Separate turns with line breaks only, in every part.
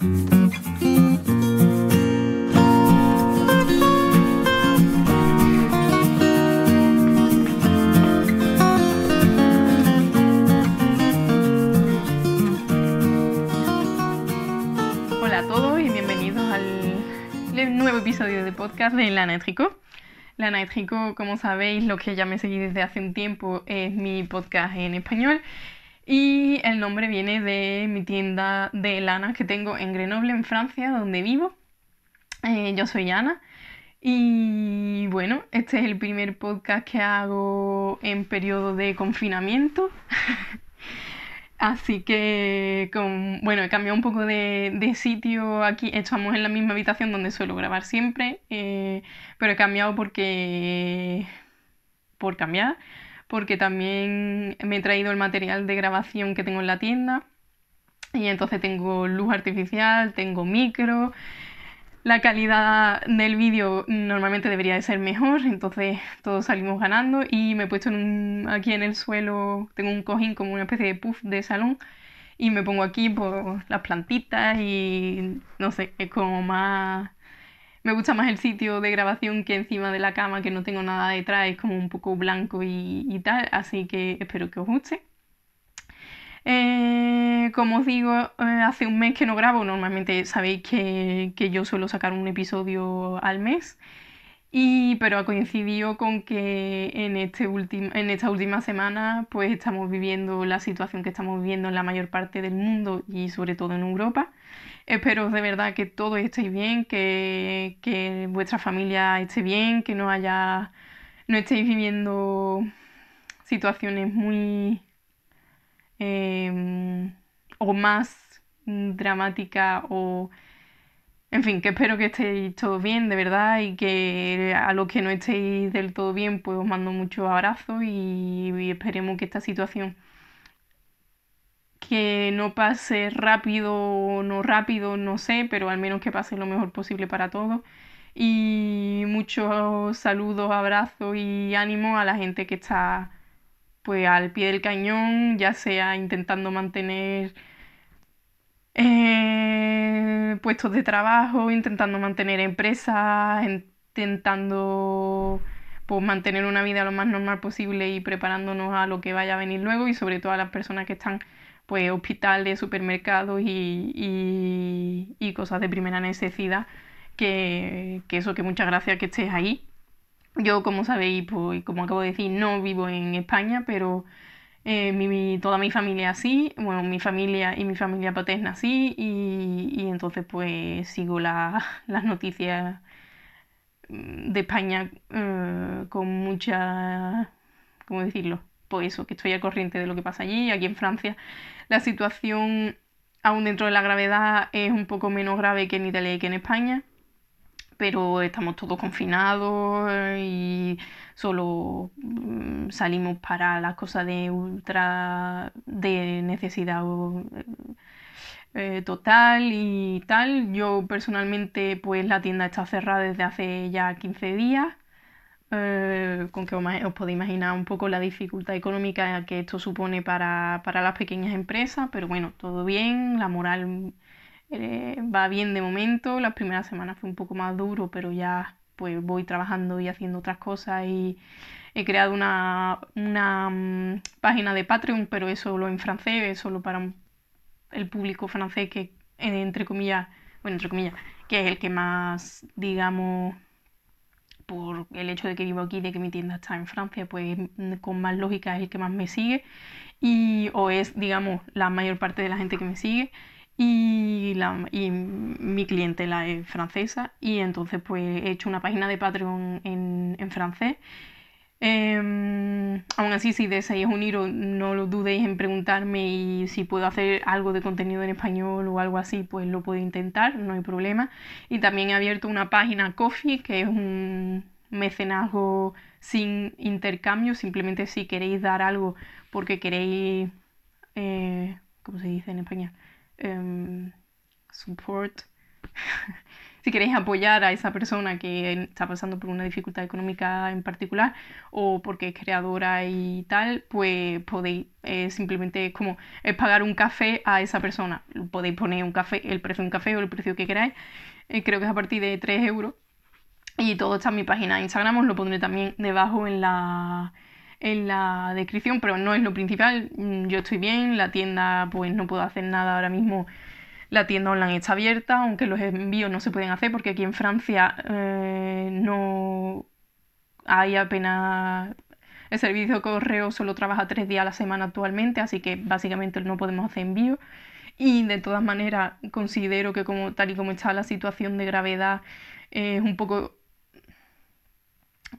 Hola a todos y bienvenidos al nuevo episodio de podcast de Lana Etrico. Lana como sabéis, lo que ya me seguí desde hace un tiempo, es mi podcast en español y el nombre viene de mi tienda de lana que tengo en Grenoble, en Francia, donde vivo. Eh, yo soy Ana. Y bueno, este es el primer podcast que hago en periodo de confinamiento. Así que, bueno, he cambiado un poco de, sitio aquí. Estamos en la misma habitación donde suelo grabar siempre, eh, pero he cambiado porque. por cambiar porque también me he traído el material de grabación que tengo en la tienda y entonces tengo luz artificial, tengo micro. La calidad del vídeo normalmente debería de ser mejor, entonces todos salimos ganando y me he puesto aquí en el suelo, tengo un cojín como una especie de puff de salón y me pongo aquí por las plantitas y no sé, es como más me gusta más el sitio de grabación que encima de la cama, que no tengo nada detrás, es como un poco blanco y, tal, así que espero que os guste. Eh, como os digo, eh, hace un mes que no grabo, normalmente sabéis que, yo suelo sacar un episodio al mes, pero ha coincidido con que en, este en esta última semana pues estamos viviendo la situación que estamos viviendo en la mayor parte del mundo y sobre todo en Europa Espero de verdad que todos estéis bien, que, vuestra familia esté bien, que no haya. no estéis viviendo situaciones muy. Em, o más dramáticas o. En fin, que espero que estéis todos bien, de verdad, y que a los que no estéis del todo bien, pues os mando muchos abrazos y esperemos que esta situación que no pase rápido o no rápido, no sé, pero al menos que pase lo mejor posible para todos. Y muchos saludos, abrazos y ánimo a la gente que está pues al pie del cañón, ya sea intentando mantener eh, puestos de trabajo, intentando mantener empresas, intentando pues, mantener una vida lo más normal posible y preparándonos a lo que vaya a venir luego y sobre todo a las personas que están pues hospitales, supermercados y, cosas de primera necesidad, que, eso, que muchas gracias que estés ahí. Yo, como sabéis, pues, como acabo de decir, no vivo en España, pero eh, toda mi familia sí, bueno, mi familia y mi familia paterna sí, y, entonces pues sigo las noticias de España eh, con mucha, ¿cómo decirlo? Pues eso, que estoy al corriente de lo que pasa allí, aquí en Francia la situación, aún dentro de la gravedad, es un poco menos grave que en Italia y que en España, pero estamos todos confinados y solo mm, salimos para las cosas de ultra de necesidad eh, eh, total y tal. Yo personalmente, pues la tienda está cerrada desde hace ya 15 días eh, con que os podéis imaginar un poco la dificultad económica que esto supone para, las pequeñas empresas, pero bueno, todo bien, la moral eh, va bien de momento, las primeras semanas fue un poco más duro, pero ya pues voy trabajando y haciendo otras cosas y he creado una, mm, página de Patreon, pero es solo en francés, es solo para el público francés que, eh, entre comillas, bueno, entre comillas, que es el que más, digamos, por el hecho de que vivo aquí, de que mi tienda está en Francia, pues mm, con más lógica es el que más me sigue y o es, digamos, la mayor parte de la gente que me sigue y, la, y mi clientela es francesa y entonces pues he hecho una página de Patreon en, en francés Em, aún así, si deseáis uniros, no lo dudéis en preguntarme y si puedo hacer algo de contenido en español o algo así, pues lo puedo intentar, no hay problema. Y también he abierto una página Coffee, que es un mecenazgo sin intercambio, simplemente si queréis dar algo porque queréis, eh, ¿cómo se dice en español? Em, support. si queréis apoyar a esa persona que está pasando por una dificultad económica en particular o porque es creadora y tal, pues podéis eh, simplemente es como pagar un café a esa persona. Podéis poner un café, el precio de un café o el precio que queráis. Eh, creo que es a partir de 3 euros. Y todo está en mi página de Instagram, os lo pondré también debajo en la, en la descripción, pero no es lo principal. Mm, yo estoy bien, la tienda pues no puedo hacer nada ahora mismo la tienda online está abierta, aunque los envíos no se pueden hacer porque aquí en Francia eh, no hay apenas... El servicio de correo solo trabaja tres días a la semana actualmente, así que básicamente no podemos hacer envíos. Y de todas maneras, considero que como tal y como está la situación de gravedad, eh, es un poco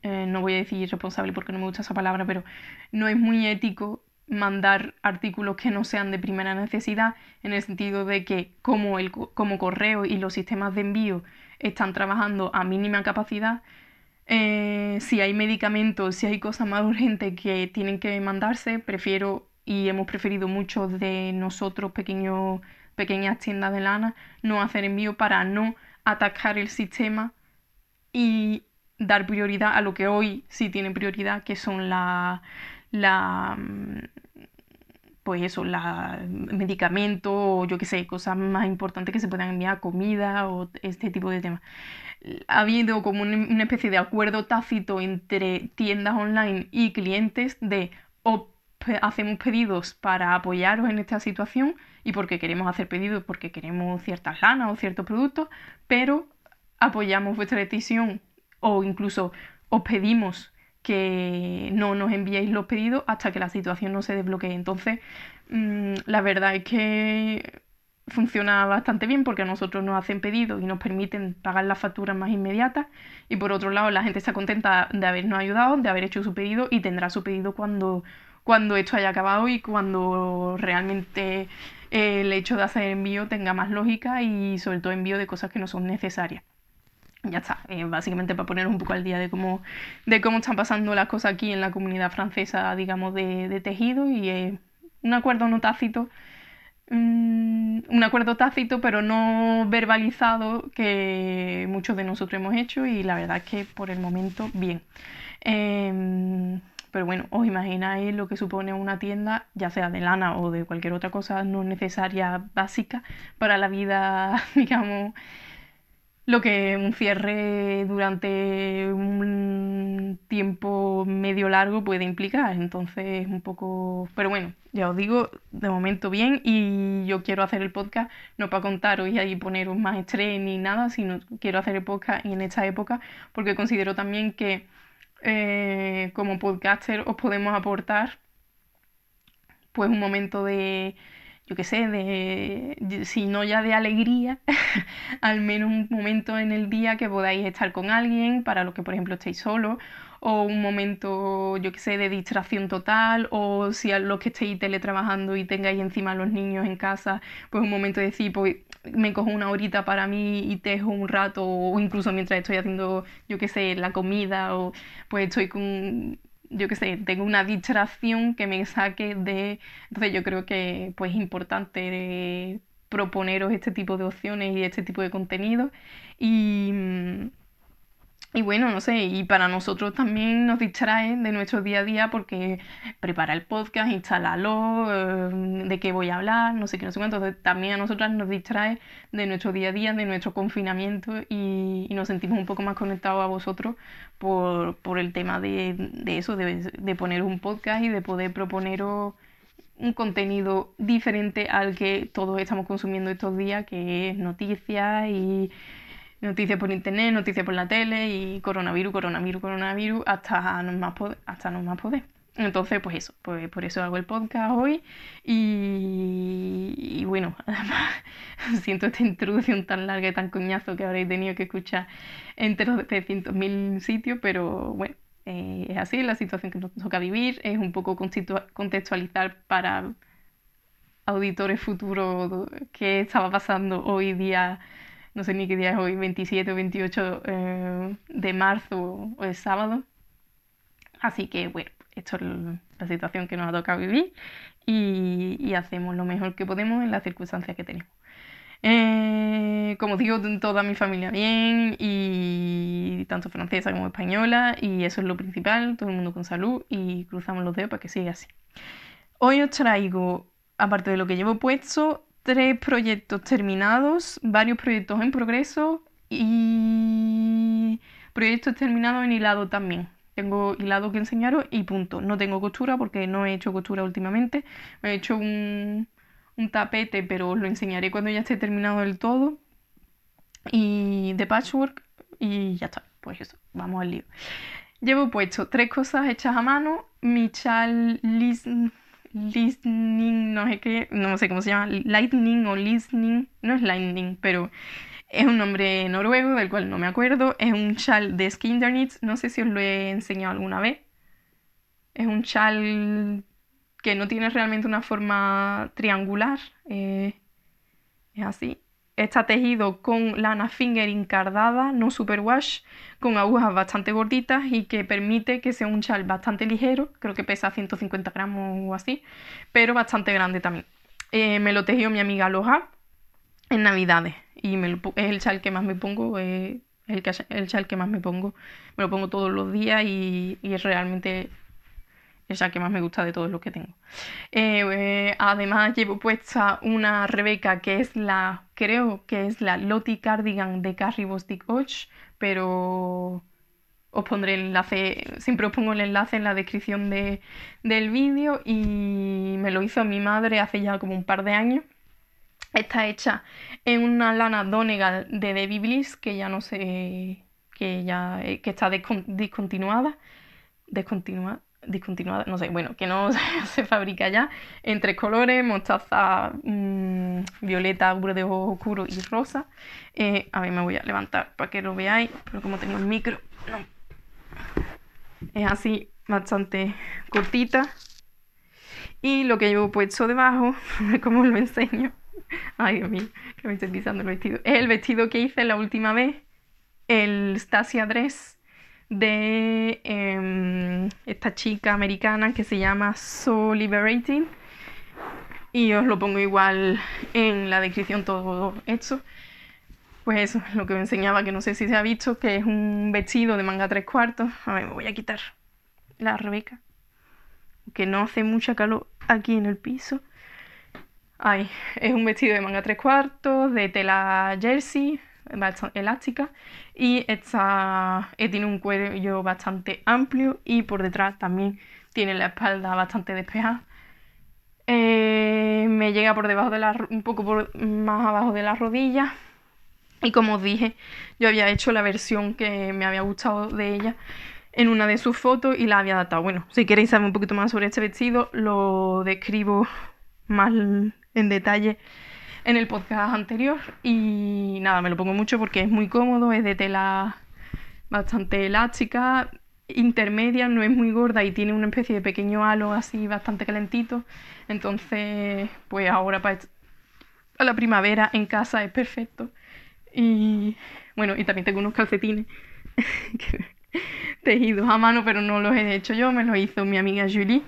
eh, no voy a decir irresponsable porque no me gusta esa palabra, pero no es muy ético mandar artículos que no sean de primera necesidad, en el sentido de que como, el, como correo y los sistemas de envío están trabajando a mínima capacidad, eh, si hay medicamentos, si hay cosas más urgentes que tienen que mandarse, prefiero y hemos preferido muchos de nosotros, pequeños, pequeñas tiendas de lana, no hacer envío para no atacar el sistema y dar prioridad a lo que hoy sí tiene prioridad, que son la, la mm, pues eso, la, medicamento o yo que sé, cosas más importantes que se puedan enviar, comida o este tipo de temas. Ha habido como una especie de acuerdo tácito entre tiendas online y clientes de hacemos pedidos para apoyaros en esta situación y porque queremos hacer pedidos, porque queremos ciertas lanas o ciertos productos, pero apoyamos vuestra decisión o incluso os pedimos que no nos enviéis los pedidos hasta que la situación no se desbloquee. Entonces, mm, la verdad es que funciona bastante bien porque a nosotros nos hacen pedidos y nos permiten pagar las facturas más inmediatas y por otro lado la gente está contenta de habernos ayudado, de haber hecho su pedido y tendrá su pedido cuando, cuando esto haya acabado y cuando realmente el hecho de hacer envío tenga más lógica y sobre todo envío de cosas que no son necesarias ya está, eh, básicamente para poner un poco al día de cómo, de cómo están pasando las cosas aquí en la comunidad francesa, digamos, de, tejido y eh, un acuerdo no tácito, mm, un acuerdo tácito pero no verbalizado que muchos de nosotros hemos hecho y la verdad es que por el momento bien. Em, pero bueno, os imagináis lo que supone una tienda, ya sea de lana o de cualquier otra cosa no necesaria, básica, para la vida, digamos, lo que un cierre durante un tiempo medio largo puede implicar. Entonces, un poco... Pero bueno, ya os digo, de momento bien y yo quiero hacer el podcast no para contaros y ahí poneros más estrés ni nada, sino quiero hacer el podcast en esta época porque considero también que eh, como podcaster os podemos aportar pues un momento de yo qué sé, de, si no ya de alegría, al menos un momento en el día que podáis estar con alguien, para los que por ejemplo estéis solos, o un momento, yo que sé, de distracción total, o si a los que estéis teletrabajando y tengáis encima a los niños en casa, pues un momento de decir, pues me cojo una horita para mí y tejo un rato, o incluso mientras estoy haciendo, yo qué sé, la comida, o pues estoy con yo qué sé, tengo una distracción que me saque de... Entonces yo creo que pues, es importante eh, proponeros este tipo de opciones y este tipo de contenido. Y, mm, y bueno, no sé, y para nosotros también nos distrae de nuestro día a día porque prepara el podcast, instalarlo eh, de qué voy a hablar, no sé qué, no sé cuánto. Entonces también a nosotras nos distrae de nuestro día a día, de nuestro confinamiento y, nos sentimos un poco más conectados a vosotros por, por el tema de, de eso, de, de, poner un podcast y de poder proponeros un contenido diferente al que todos estamos consumiendo estos días, que es noticias y noticias por internet, noticias por la tele y coronavirus, coronavirus, coronavirus, hasta no más, poder, hasta no más poder. Entonces, pues eso, pues por eso hago el podcast hoy y, bueno, además siento esta introducción tan larga y tan coñazo que habréis tenido que escuchar entre los 300.000 sitios, pero bueno, eh, es así, la situación que nos toca vivir es un poco contextualizar para auditores futuros qué estaba pasando hoy día no sé ni qué día es hoy, 27 o 28 eh, de marzo o es sábado. Así que bueno, esto es la situación que nos ha tocado vivir y, hacemos lo mejor que podemos en las circunstancias que tenemos. Eh, como digo, toda mi familia bien, y tanto francesa como española, y eso es lo principal, todo el mundo con salud y cruzamos los dedos para que siga así. Hoy os traigo, aparte de lo que llevo puesto, tres proyectos terminados, varios proyectos en progreso y proyectos terminados en hilado también. Tengo hilado que enseñaros y punto. No tengo costura porque no he hecho costura últimamente. he hecho un, tapete, pero os lo enseñaré cuando ya esté terminado del todo. Y de patchwork y ya está. Pues eso, vamos al lío. Llevo puesto tres cosas hechas a mano, mi chal listening, no sé qué, no sé cómo se llama, lightning o listening, no es lightning, pero es un nombre noruego del cual no me acuerdo, es un chal de Skindernitz, no sé si os lo he enseñado alguna vez. Es un chal que no tiene realmente una forma triangular, eh, es así, Está tejido con lana finger encardada, no superwash, con agujas bastante gorditas y que permite que sea un chal bastante ligero, creo que pesa 150 gramos o así, pero bastante grande también. Eh, me lo tejió mi amiga Loja en Navidades y es el chal que más me pongo, eh, el, chal que más me pongo. Me lo pongo todos los días y, es realmente el chal que más me gusta de todos los que tengo. Eh, además llevo puesta una Rebeca que es la creo que es la Lottie Cardigan de Carrie Bostic pero os pondré el enlace, siempre os pongo el enlace en la descripción del vídeo y me lo hizo mi madre hace ya como un par de años. Está hecha en una lana Donegal de Debbie Bliss, que ya no sé, que ya eh, que está discontinuada. Descontinuada discontinuada, no sé, bueno, que no se fabrica ya, entre tres colores, mostaza mmm, violeta, ojos oscuro y rosa. Eh, a ver, me voy a levantar para que lo veáis, pero como tengo el micro, no. Es así, bastante cortita. Y lo que llevo puesto debajo, como lo enseño, ay Dios mío, que me estoy pisando el vestido, es el vestido que hice la última vez, el Stasia Dress de em, esta chica americana que se llama So Liberating. Y os lo pongo igual en la descripción todo esto. Pues eso, lo que me enseñaba, que no sé si se ha visto, que es un vestido de manga tres cuartos. A ver, me voy a quitar la Rebeca. Que no hace mucha calor aquí en el piso. Ay, es un vestido de manga tres cuartos, de tela jersey, elástica y eh, tiene un cuello bastante amplio y por detrás también tiene la espalda bastante despejada. Eh, me llega por debajo de la, un poco más abajo de las rodillas y como os dije, yo había hecho la versión que me había gustado de ella en una de sus fotos y la había adaptado. Bueno, si queréis saber un poquito más sobre este vestido, lo describo más en detalle en el podcast anterior. Y nada, me lo pongo mucho porque es muy cómodo, es de tela bastante elástica, intermedia, no es muy gorda y tiene una especie de pequeño halo así bastante calentito. Entonces, pues ahora para la primavera en casa es perfecto. Y bueno, y también tengo unos calcetines tejidos a mano, pero no los he hecho yo, me los hizo mi amiga Julie,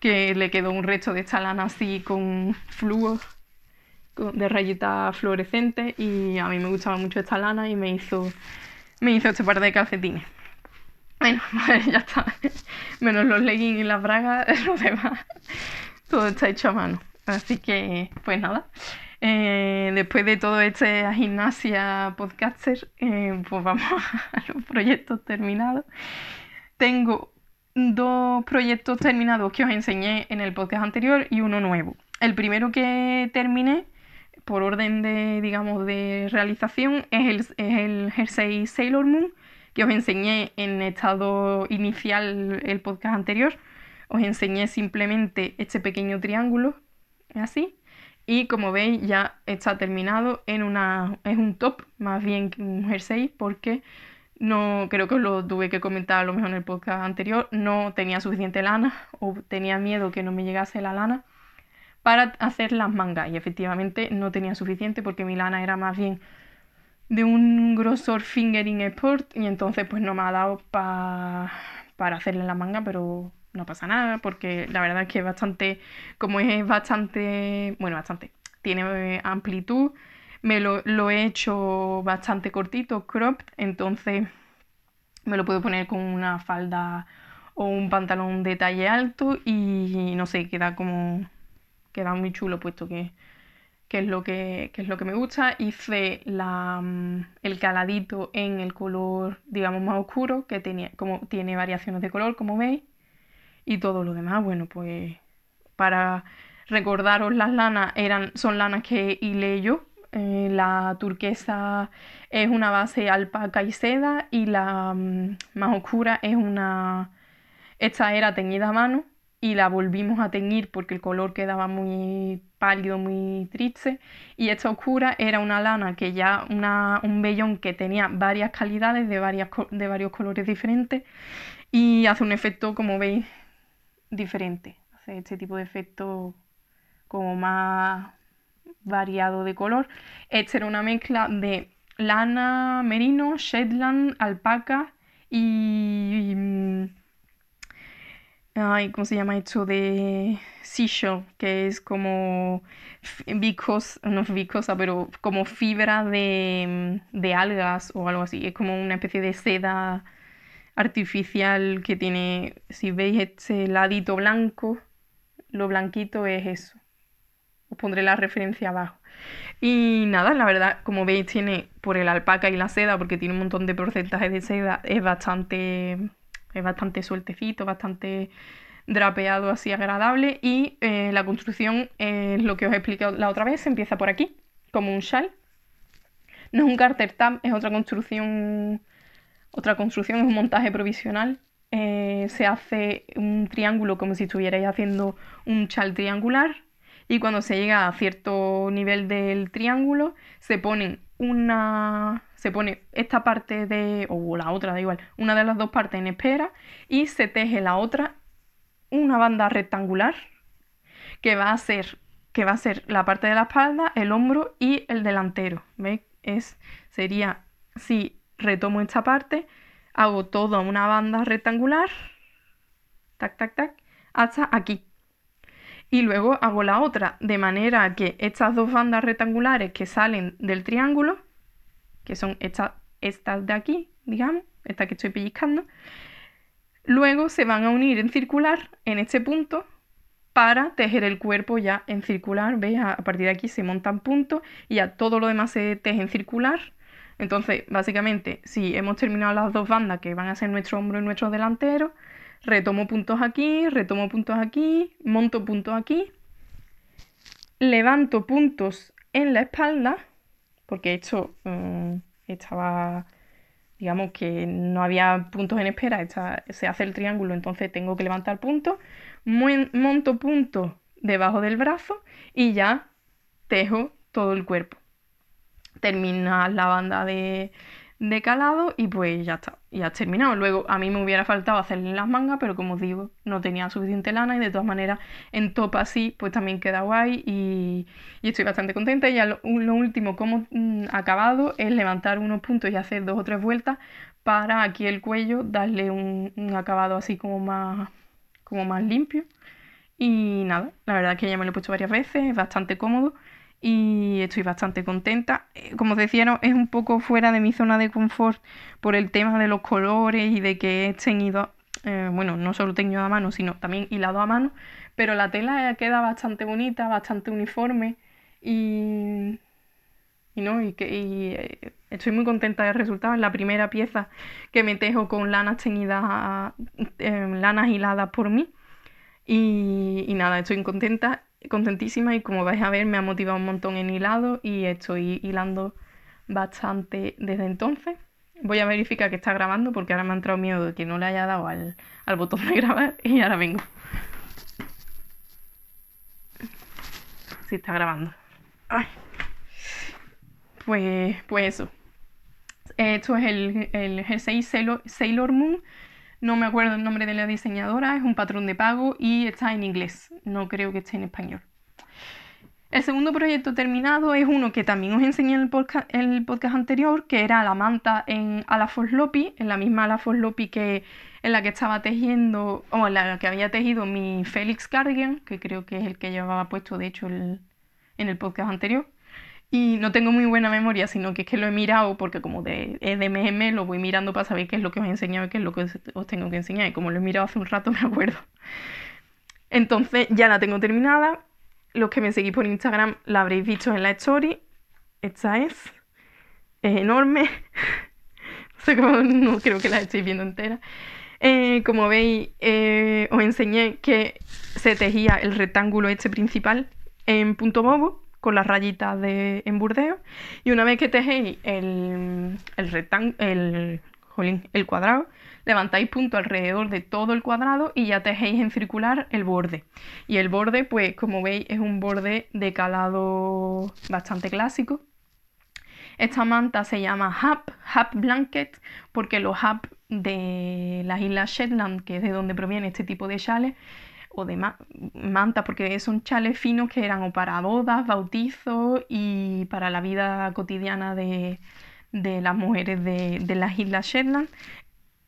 que le quedó un resto de esta lana así con flúor de rayitas fluorescente y a mí me gustaba mucho esta lana y me hizo, me hizo este par de calcetines. Bueno, pues ya está. Menos los leggings y las bragas, lo demás. Todo está hecho a mano. Así que, pues nada. Eh, después de todo este gimnasia podcaster, eh, pues vamos a los proyectos terminados. Tengo dos proyectos terminados que os enseñé en el podcast anterior y uno nuevo. El primero que terminé por orden de, digamos, de realización es el, jersey Sailor Moon que os enseñé en estado inicial el podcast anterior. Os enseñé simplemente este pequeño triángulo, así. Y como veis ya está terminado en una, es un top, más bien que un jersey, porque no creo que os lo tuve que comentar a lo mejor en el podcast anterior, no tenía suficiente lana o tenía miedo que no me llegase la lana para hacer las mangas. Y efectivamente no tenía suficiente porque mi lana era más bien de un grosor fingering sport y entonces pues no me ha dado para hacerle la manga, pero no pasa nada porque la verdad es que es bastante, como es bastante, bueno, bastante, tiene eh, amplitud, me lo, lo he hecho bastante cortito, cropped, entonces me lo puedo poner con una falda o un pantalón de talle alto y no sé, queda como queda muy chulo puesto que, es, lo que, es lo que me gusta. Hice mm, el caladito en el color, digamos, más oscuro, que tenía, como, tiene variaciones de color, como veis. Y todo lo demás, bueno, pues para recordaros las lanas, eran, son lanas que hilé yo. Eh, la turquesa es una base alpaca y seda y la mm, más oscura es una... Esta era teñida a mano y la volvimos a teñir porque el color quedaba muy pálido, muy triste. Y esta oscura era una lana que ya un vellón que tenía varias calidades de, varias, de varios colores diferentes y hace un efecto, como veis, diferente. Hace este tipo de efecto como más variado de color. Esta era una mezcla de lana, merino, shetland, alpaca y mm, ¿cómo se llama esto? De seashell, que es como viscosa, no vicosa, pero como fibra de, mm, de algas o algo así. Es como una especie de seda artificial que tiene, si veis este ladito blanco, lo blanquito es eso. Os pondré la referencia abajo. Y nada, la verdad, como veis, tiene por el alpaca y la seda, porque tiene un montón de porcentaje de seda, es bastante es bastante sueltecito, bastante drapeado así agradable y eh, la construcción es lo que os he explicado la otra vez, se empieza por aquí, como un chal. No es un carter tap, es otra construcción, otra construcción, es un montaje provisional. Eh, se hace un triángulo como si estuvierais haciendo un chal triangular y cuando se llega a cierto nivel del triángulo se ponen una se pone esta parte de, o la otra, da igual, una de las dos partes en espera y se teje la otra una banda rectangular que va a ser, que va a ser la parte de la espalda, el hombro y el delantero. ¿Veis? Es, sería, si retomo esta parte, hago toda una banda rectangular, tac, tac, tac, hasta aquí. Y luego hago la otra, de manera que estas dos bandas rectangulares que salen del triángulo que son estas de aquí, digamos, estas que estoy pellizcando, luego se van a unir en circular en este punto para tejer el cuerpo ya en circular, ¿veis? A partir de aquí se montan puntos y ya todo lo demás se teje en circular. Entonces, básicamente, si hemos terminado las dos bandas que van a ser nuestro hombro y nuestro delantero, retomo puntos aquí, retomo puntos aquí, monto puntos aquí, levanto puntos en la espalda porque esto mm, estaba, digamos que no había puntos en espera, se hace el triángulo, entonces tengo que levantar puntos, monto puntos debajo del brazo y ya tejo todo el cuerpo. Termina la banda de, de calado y pues ya está, ya has terminado. Luego a mí me hubiera faltado hacerle las mangas, pero como os digo, no tenía suficiente lana y de todas maneras en topa así pues también queda guay y, estoy bastante contenta. Y ya lo, último como mm, acabado es levantar unos puntos y hacer dos o tres vueltas para aquí el cuello darle un, acabado así como más, como más limpio. Y nada, la verdad es que ya me lo he puesto varias veces, es bastante cómodo y estoy bastante contenta. Eh, como os decía, es un poco fuera de mi zona de confort por el tema de los colores y de que he teñido, eh, bueno, no solo teñido a mano, sino también hilado a mano, pero la tela queda bastante bonita, bastante uniforme y, no, y, que, eh, estoy muy contenta del resultado. Es la primera pieza que me tejo con lanas teñidas, lanas hiladas por mí. y, nada, estoy contenta contentísima y como vais a ver me ha motivado un montón en hilado y estoy hilando bastante desde entonces. Voy a verificar que está grabando porque ahora me ha entrado miedo de que no le haya dado al, botón de grabar y ahora vengo. Si está grabando. Pues, pues eso. Esto es el, el jersey Sailor Moon no me acuerdo el nombre de la diseñadora, es un patrón de pago y está en inglés, no creo que esté en español. El segundo proyecto terminado es uno que también os enseñé en el podcast, anterior, que era la manta en Alafos Lopi, en la misma Alafos Lopi que en la que estaba tejiendo, o en la que había tejido mi Félix Cardigan, que creo que es el que llevaba puesto de hecho en el podcast anterior y no tengo muy buena memoria, sino que es que lo he mirado porque como de, de lo voy mirando para saber qué es lo que os he enseñado y qué es lo que os, tengo que enseñar. Y como lo he mirado hace un rato, me acuerdo. Entonces ya la tengo terminada. Los que me seguís por Instagram la habréis visto en la story. Esta es. Es enorme. no creo que la estéis viendo entera. Eh, como veis, eh, os enseñé que se tejía el rectángulo este principal en punto bobo con las rayitas de, en Burdeos. Y una vez que tejéis el, el el, el cuadrado, levantáis punto alrededor de todo el cuadrado y ya tejéis en circular el borde. Y el borde, pues como veis, es un borde de calado bastante clásico. Esta manta se llama Hap, Hap Blanket, porque los Hap de las Islas Shetland, que es de donde proviene este tipo de chales, de manta, porque son chales finos que eran o para bodas, bautizos y para la vida cotidiana de, de las mujeres de, de, las Islas Shetland.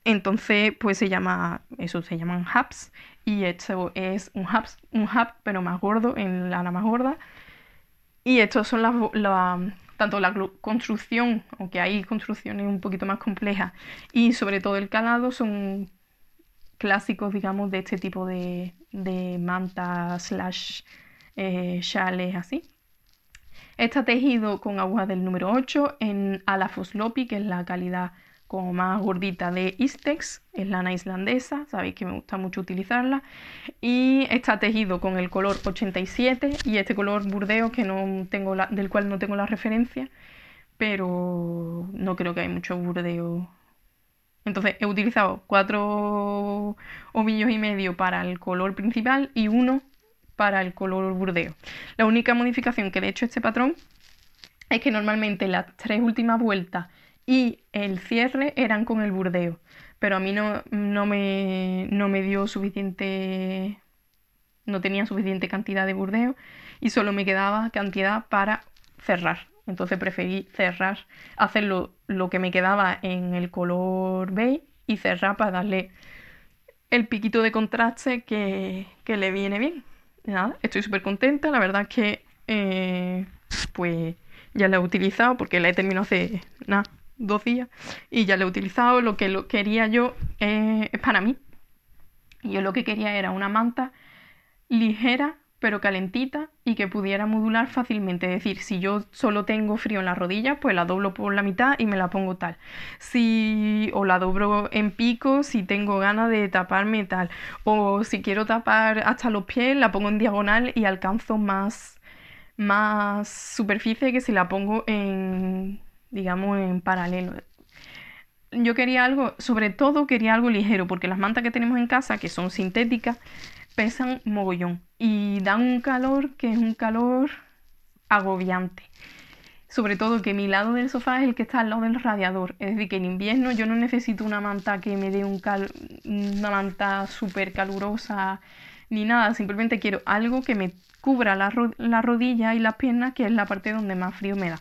Entonces, pues se llama, eso se llaman hubs, y esto es un hub, un pero más gordo, en la más gorda. Y estos son las, la, tanto la construcción, aunque hay construcciones un poquito más complejas, y sobre todo el calado, son clásicos, digamos, de este tipo de, de mantas, slash, eh, chales, así. Está tejido con agua del número 8 en Alafoslopi, que es la calidad como más gordita de Istex, es lana islandesa, sabéis que me gusta mucho utilizarla, y está tejido con el color 87 y este color burdeo que no tengo la, del cual no tengo la referencia, pero no creo que hay mucho burdeo entonces he utilizado cuatro ovillos y medio para el color principal y uno para el color burdeo. La única modificación que he hecho a este patrón es que normalmente las tres últimas vueltas y el cierre eran con el burdeo, pero a mí no, no, me, no me dio suficiente, no tenía suficiente cantidad de burdeo y solo me quedaba cantidad para cerrar entonces preferí cerrar, hacer lo, que me quedaba en el color beige y cerrar para darle el piquito de contraste que, le viene bien. estoy súper contenta, la verdad es que eh, pues ya la he utilizado porque la he terminado hace nada, dos días y ya la he utilizado, lo que quería yo eh, es para mí. Yo lo que quería era una manta ligera pero calentita y que pudiera modular fácilmente. Es decir, si yo solo tengo frío en las rodillas, pues la doblo por la mitad y me la pongo tal. Si o la doblo en pico, si tengo ganas de taparme tal. O si quiero tapar hasta los pies, la pongo en diagonal y alcanzo más, más superficie que si la pongo en, digamos, en paralelo yo quería algo, sobre todo quería algo ligero, porque las mantas que tenemos en casa, que son sintéticas, pesan mogollón y dan un calor que es un calor agobiante. Sobre todo que mi lado del sofá es el que está al lado del radiador. Es decir, que en invierno yo no necesito una manta que me dé un una manta súper calurosa ni nada. Simplemente quiero algo que me cubra la, rodillas rodilla y las piernas, que es la parte donde más frío me da.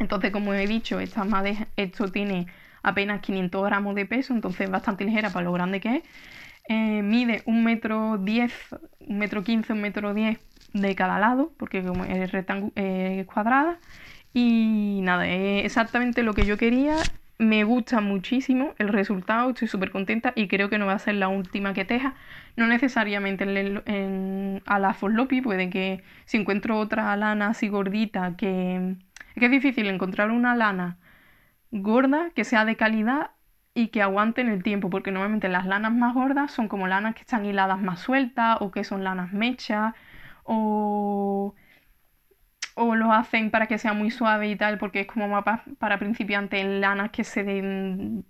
Entonces, como he dicho, esta madeja, esto tiene apenas 500 gramos de peso, entonces es bastante ligera para lo grande que es. Eh, mide un metro diez, un metro quince, un metro diez de cada lado, porque como es, eh, cuadrada. Y nada, es exactamente lo que yo quería. Me gusta muchísimo el resultado, estoy súper contenta y creo que no va a ser la última que teja. No necesariamente a la Forlopi, puede que si encuentro otra lana así gordita, que, que es difícil encontrar una lana gorda que sea de calidad y que aguanten el tiempo, porque normalmente las lanas más gordas son como lanas que están hiladas más sueltas o que son lanas mechas o, o lo hacen para que sea muy suave y tal, porque es como mapas para principiantes en lanas que se den,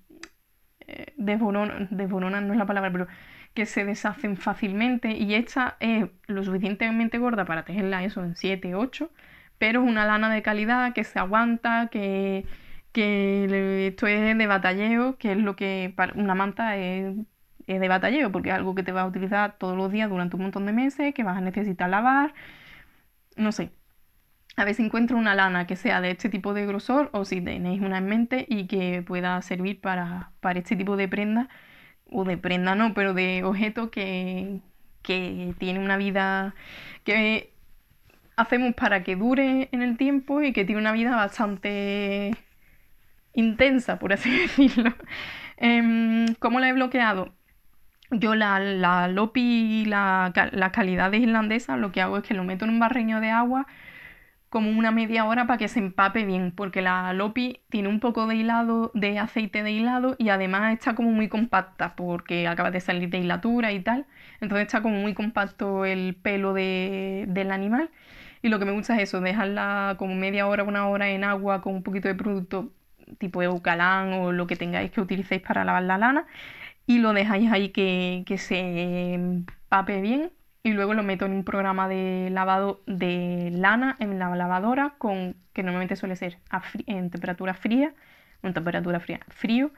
eh, desboronan, no es la palabra, pero que se deshacen fácilmente y esta es lo suficientemente gorda para tejerla eso en 7, 8, pero es una lana de calidad que se aguanta, que que esto es de batalleo, que es lo que una manta es, de batalleo, porque es algo que te vas a utilizar todos los días durante un montón de meses, que vas a necesitar lavar, no sé. A ver si encuentro una lana que sea de este tipo de grosor o si tenéis una en mente y que pueda servir para, este tipo de prenda, o de prenda no, pero de objeto que, que tiene una vida que hacemos para que dure en el tiempo y que tiene una vida bastante intensa, por así decirlo. Em, ¿Cómo la he bloqueado? Yo la, la Lopi, la, la calidad de irlandesa, lo que hago es que lo meto en un barreño de agua como una media hora para que se empape bien, porque la Lopi tiene un poco de hilado, de aceite de hilado y además está como muy compacta porque acaba de salir de hilatura y tal. Entonces está como muy compacto el pelo del animal. Y lo que me gusta es eso, dejarla como media hora, una hora en agua con un poquito de producto tipo eucalán o lo que tengáis que utilicéis para lavar la lana y lo dejáis ahí que, se empape bien y luego lo meto en un programa de lavado de lana en la lavadora con que normalmente suele ser en temperatura fría, en temperatura fría, frío,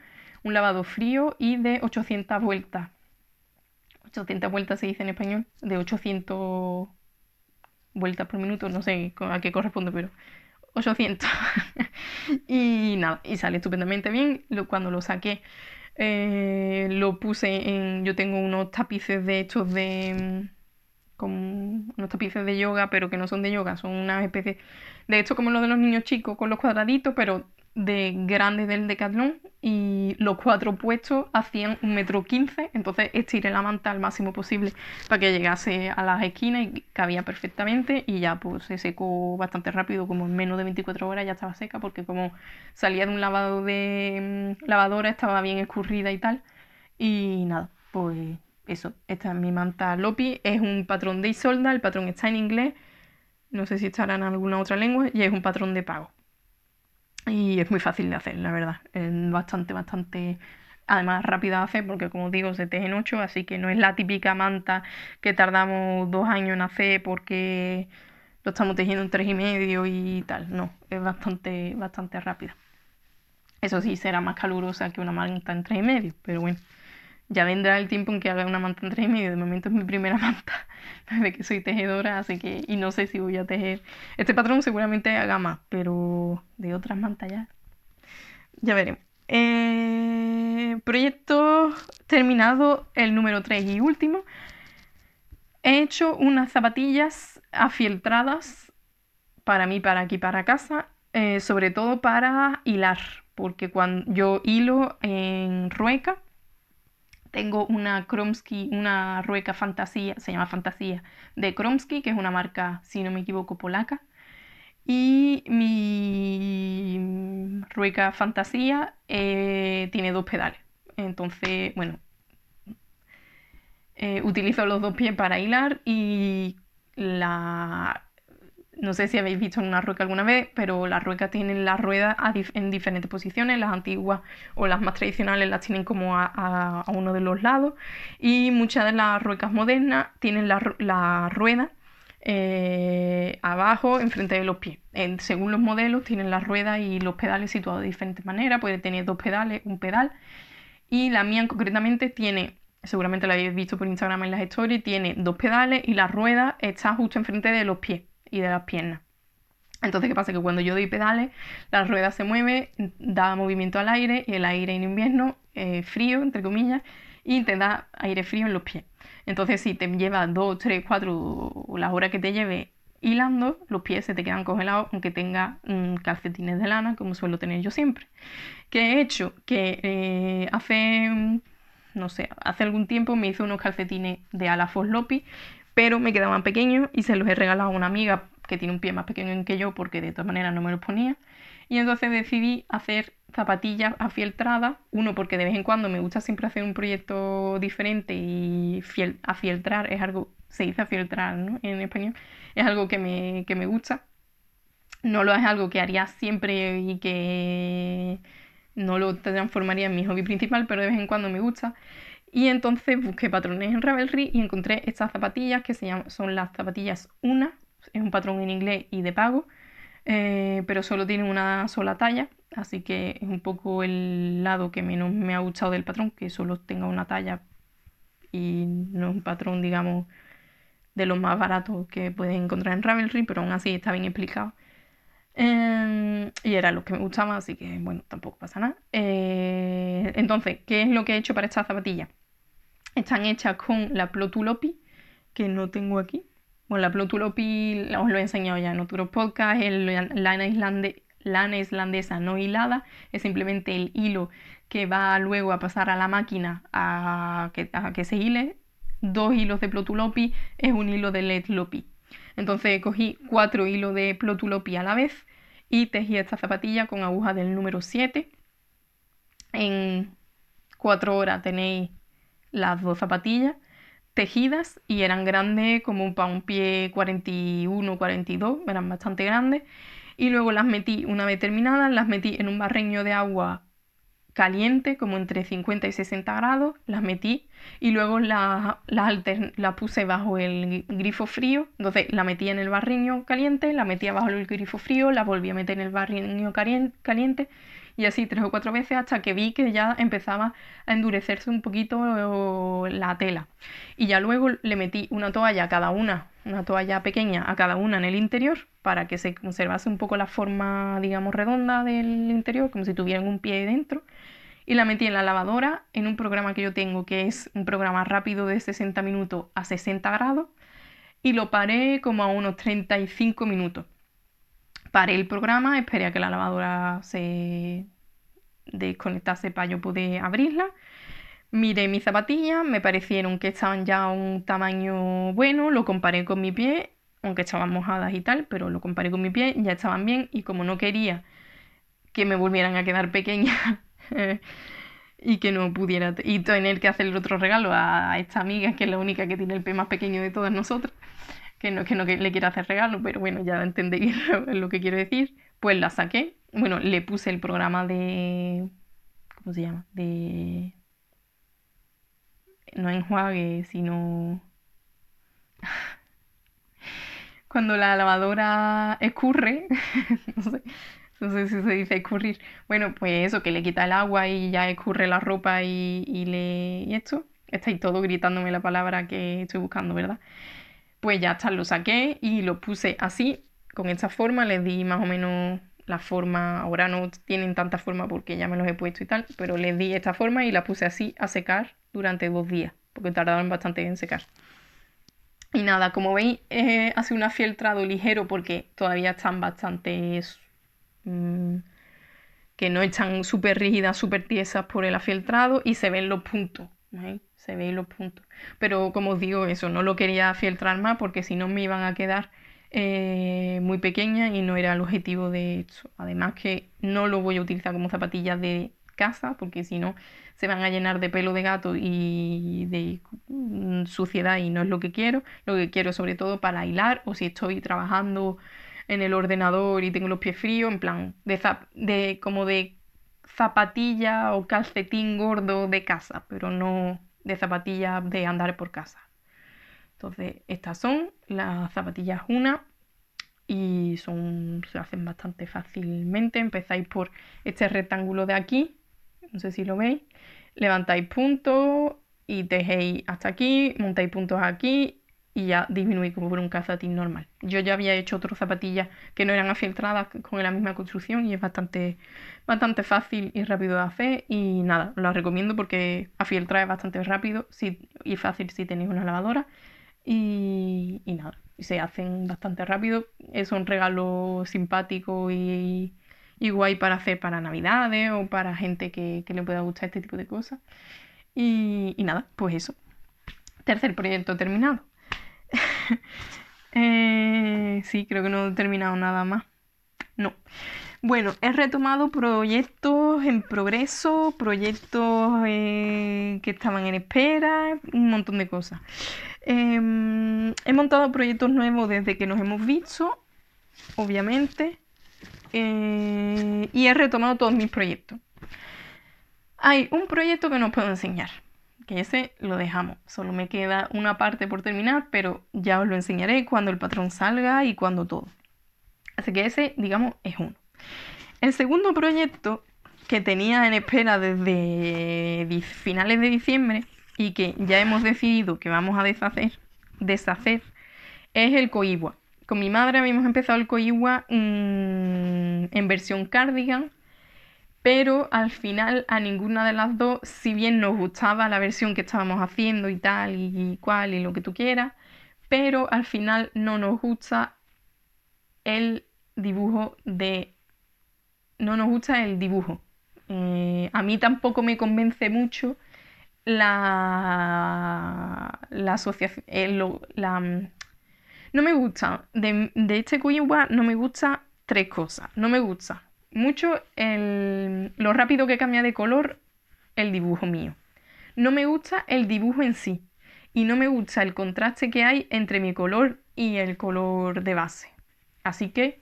un lavado frío y de 800 vueltas. 800 vueltas se dice en español, de 800 vueltas por minuto, no sé a qué corresponde, pero 800. y nada, y sale estupendamente bien. cuando lo saqué, eh, lo puse en. Yo tengo unos tapices de estos de. Como... unos tapices de yoga, pero que no son de yoga, son una especie de esto como los de los niños chicos con los cuadraditos, pero de grandes del Decathlon y los cuatro puestos hacían un metro quince, entonces estiré la manta al máximo posible para que llegase a las esquinas y cabía perfectamente y ya pues se secó bastante rápido, como en menos de 24 horas ya estaba seca porque como salía de un lavado de mm, lavadora estaba bien escurrida y tal y nada, pues eso, esta es mi manta Lopi, es un patrón de Isolda, el patrón está en inglés, no sé si estará en alguna otra lengua y es un patrón de pago. Y es muy fácil de hacer, la verdad. Es bastante, bastante además rápida de hacer porque como digo se teje en 8 así que no es la típica manta que tardamos dos años en hacer porque lo estamos tejiendo en tres y medio y tal no es bastante bastante rápida eso sí será más calurosa que una manta en tres y medio pero bueno ya vendrá el tiempo en que haga una manta en tres y medio. De momento es mi primera manta desde que soy tejedora, así que y no sé si voy a tejer. Este patrón seguramente haga más, pero de otras mantas ya. Ya veremos. Eh, proyecto terminado el número 3 y último. He hecho unas zapatillas afiltradas para mí, para aquí, para casa, eh, sobre todo para hilar, porque cuando yo hilo en rueca, tengo una Kromsky, una rueca fantasía, se llama fantasía, de Kromski, que es una marca, si no me equivoco, polaca. Y mi rueca fantasía eh, tiene dos pedales. Entonces, bueno, eh, utilizo los dos pies para hilar y la no sé si habéis visto en una rueca alguna vez, pero las ruecas tienen las ruedas en diferentes posiciones, las antiguas o las más tradicionales las tienen como a, uno de los lados y muchas de las ruecas modernas tienen la, rueda eh, abajo, enfrente de los pies. según los modelos tienen la rueda y los pedales situados de diferentes maneras, puede tener dos pedales, un pedal y la mía concretamente tiene seguramente la habéis visto por Instagram en las stories, tiene dos pedales y la rueda está justo enfrente de los pies y de las piernas. Entonces, ¿qué pasa? Que cuando yo doy pedales, la rueda se mueve, da movimiento al aire y el aire en invierno, eh, frío, entre comillas, y te da aire frío en los pies. Entonces, si te lleva 2, 3, 4, las horas que te lleve hilando, los pies se te quedan congelados, aunque tenga mm, calcetines de lana, como suelo tener yo siempre. Que he hecho? Que eh, hace, mm, no sé, hace algún tiempo me hice unos calcetines de Alafos Lopi pero me quedaban pequeños y se los he regalado a una amiga que tiene un pie más pequeño que yo porque de todas maneras no me los ponía. Y entonces decidí hacer zapatillas afieltradas, uno porque de vez en cuando me gusta siempre hacer un proyecto diferente y fiel, afieltrar es algo, se dice afieltrar ¿no? en español, es algo que me, gusta. No lo es algo que haría siempre y que no lo transformaría en mi hobby principal, pero de vez en cuando me gusta. Y entonces busqué patrones en Ravelry y encontré estas zapatillas que se llaman, son las zapatillas una, es un patrón en inglés y de pago, eh, pero solo tiene una sola talla, así que es un poco el lado que menos me ha gustado del patrón, que solo tenga una talla y no es un patrón, digamos, de los más baratos que puedes encontrar en Ravelry, pero aún así está bien explicado. Em, y era lo que me gustaba, así que bueno, tampoco pasa nada. Eh, entonces, ¿qué es lo que he hecho para esta zapatilla? Están hechas con la Plotulopi, que no tengo aquí. Bueno, la Plotulopi os lo he enseñado ya en otros podcasts, es lana, islande, lana islandesa no hilada, es simplemente el hilo que va luego a pasar a la máquina a que, a que se hile. Dos hilos de Plotulopi es un hilo de Led Lopi. Entonces cogí cuatro hilos de Plotulopi a la vez y tejí esta zapatilla con aguja del número 7. En 4 horas tenéis las dos zapatillas tejidas y eran grandes como para un pie 41, 42, eran bastante grandes. Y luego las metí, una vez terminadas, las metí en un barreño de agua caliente, como entre 50 y 60 grados, las metí y luego la la, la puse bajo el grifo frío. Entonces la metí en el barriño caliente, la metía bajo el grifo frío, la volví a meter en el barriño caliente y así tres o cuatro veces hasta que vi que ya empezaba a endurecerse un poquito eh, la tela. Y ya luego le metí una toalla a cada una, una toalla pequeña a cada una en el interior para que se conservase un poco la forma, digamos, redonda del interior, como si tuvieran un pie dentro. Y la metí en la lavadora en un programa que yo tengo, que es un programa rápido de 60 minutos a 60 grados. Y lo paré como a unos 35 minutos paré el programa, esperé a que la lavadora se desconectase para yo poder abrirla. Miré mis zapatillas, me parecieron que estaban ya a un tamaño bueno, lo comparé con mi pie, aunque estaban mojadas y tal, pero lo comparé con mi pie, ya estaban bien y como no quería que me volvieran a quedar pequeñas y que no pudiera y tener que el otro regalo a esta amiga que es la única que tiene el pie más pequeño de todas nosotras, que no, que no le quiero hacer regalo, pero bueno, ya entendéis lo que quiero decir. Pues la saqué. Bueno, le puse el programa de. ¿Cómo se llama? De. No enjuague, sino. Cuando la lavadora escurre, no sé, no sé si se dice escurrir. Bueno, pues eso, que le quita el agua y ya escurre la ropa y, y le. y esto. Estáis todos gritándome la palabra que estoy buscando, ¿verdad? pues ya está, lo saqué y lo puse así, con esta forma, les di más o menos la forma, ahora no tienen tanta forma porque ya me los he puesto y tal, pero les di esta forma y la puse así a secar durante dos días, porque tardaron bastante en secar. Y nada, como veis, eh, hace un afiltrado ligero porque todavía están bastante... Mm, que no están súper rígidas, súper tiesas por el afieltrado y se ven los puntos se veis los puntos. Pero como os digo, eso no lo quería filtrar más porque si no me iban a quedar eh, muy pequeña y no era el objetivo de esto. Además que no lo voy a utilizar como zapatillas de casa porque si no se van a llenar de pelo de gato y de mm, suciedad y no es lo que quiero. Lo que quiero sobre todo para hilar o si estoy trabajando en el ordenador y tengo los pies fríos, en plan de, de como de zapatilla o calcetín gordo de casa, pero no de zapatillas de andar por casa. Entonces, estas son las zapatillas una y son, se hacen bastante fácilmente. Empezáis por este rectángulo de aquí, no sé si lo veis, levantáis puntos y tejéis hasta aquí, montáis puntos aquí y ya disminuí como por un calzatín normal. Yo ya había hecho otros zapatillas que no eran afiltradas con la misma construcción y es bastante, bastante fácil y rápido de hacer y nada, las recomiendo porque afiltra es bastante rápido y fácil si tenéis una lavadora y, y nada, se hacen bastante rápido. Es un regalo simpático y, guay para hacer para navidades o para gente que, le pueda gustar este tipo de cosas. y nada, pues eso. Tercer proyecto terminado. Eh, sí, creo que no he terminado nada más. No. Bueno, he retomado proyectos en progreso, proyectos eh, que estaban en espera, un montón de cosas. Em, he montado proyectos nuevos desde que nos hemos visto, obviamente, eh, y he retomado todos mis proyectos. Hay un proyecto que no puedo enseñar que ese lo dejamos. Solo me queda una parte por terminar, pero ya os lo enseñaré cuando el patrón salga y cuando todo. Así que ese, digamos, es uno. El segundo proyecto que tenía en espera desde finales de diciembre y que ya hemos decidido que vamos a deshacer, deshacer es el coigua. Con mi madre habíamos empezado el coigua mm, en versión cardigan pero al final a ninguna de las dos, si bien nos gustaba la versión que estábamos haciendo y tal y cual y lo que tú quieras, pero al final no nos gusta el dibujo de... no nos gusta el dibujo. Eh, a mí tampoco me convence mucho la, la asociación, eh, mm, no me gusta, de, este Queen no me gusta tres cosas, no me gusta mucho el, lo rápido que cambia de color el dibujo mío. No me gusta el dibujo en sí y no me gusta el contraste que hay entre mi color y el color de base. Así que,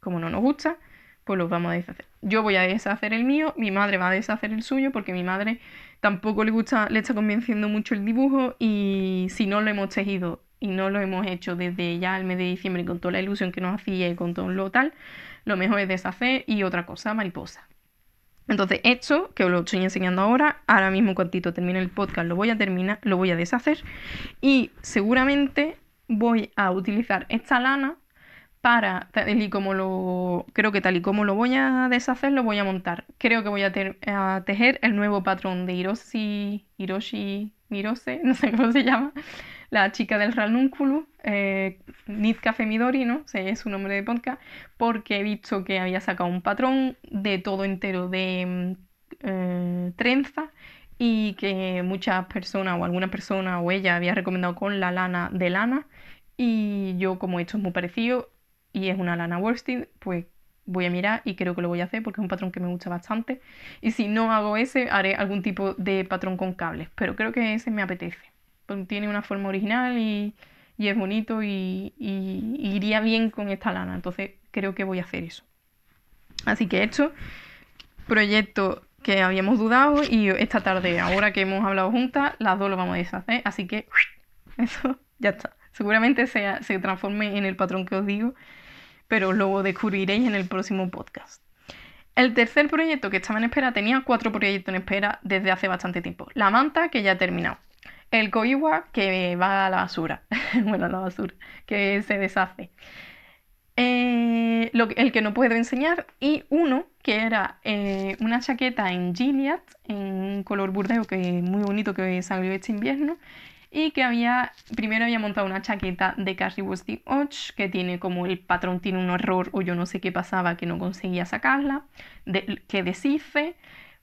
como no nos gusta, pues los vamos a deshacer. Yo voy a deshacer el mío, mi madre va a deshacer el suyo porque mi madre tampoco le gusta, le está convenciendo mucho el dibujo y si no lo hemos tejido y no lo hemos hecho desde ya el mes de diciembre con toda la ilusión que nos hacía y con todo lo tal, lo mejor es deshacer y otra cosa, mariposa. Entonces esto, que os lo estoy enseñando ahora, ahora mismo cuantito termine el podcast, lo voy a terminar, lo voy a deshacer y seguramente voy a utilizar esta lana para, tal y como lo, creo que tal y como lo voy a deshacer, lo voy a montar. Creo que voy a, tejer el nuevo patrón de Hiroshi, Hiroshi, Mirose, no sé cómo se llama, la chica del ranúnculo, eh, Nitka Femidori, ¿no? es su nombre de podcast, porque he visto que había sacado un patrón de todo entero de mm, eh, trenza y que muchas personas o alguna persona o ella había recomendado con la lana de lana y yo como esto es muy parecido y es una lana worsted, pues voy a mirar y creo que lo voy a hacer porque es un patrón que me gusta bastante. Y si no hago ese, haré algún tipo de patrón con cables, pero creo que ese me apetece tiene una forma original y, es bonito y, iría bien con esta lana. Entonces creo que voy a hacer eso. Así que esto, proyecto que habíamos dudado y esta tarde, ahora que hemos hablado juntas, las dos lo vamos a deshacer. Así que eso ya está. Seguramente se transforme en el patrón que os digo, pero luego descubriréis en el próximo podcast. El tercer proyecto que estaba en espera tenía cuatro proyectos en espera desde hace bastante tiempo. La manta, que ya he terminado el coiwa que va a la basura, bueno, a la basura, que se deshace. Eh, el que no puedo enseñar y uno que era eh, una chaqueta en Gilead, en un color burdeo que es muy bonito que salió este invierno y que había, primero había montado una chaqueta de Carrie Westy que tiene como el patrón tiene un error o yo no sé qué pasaba que no conseguía sacarla, que deshice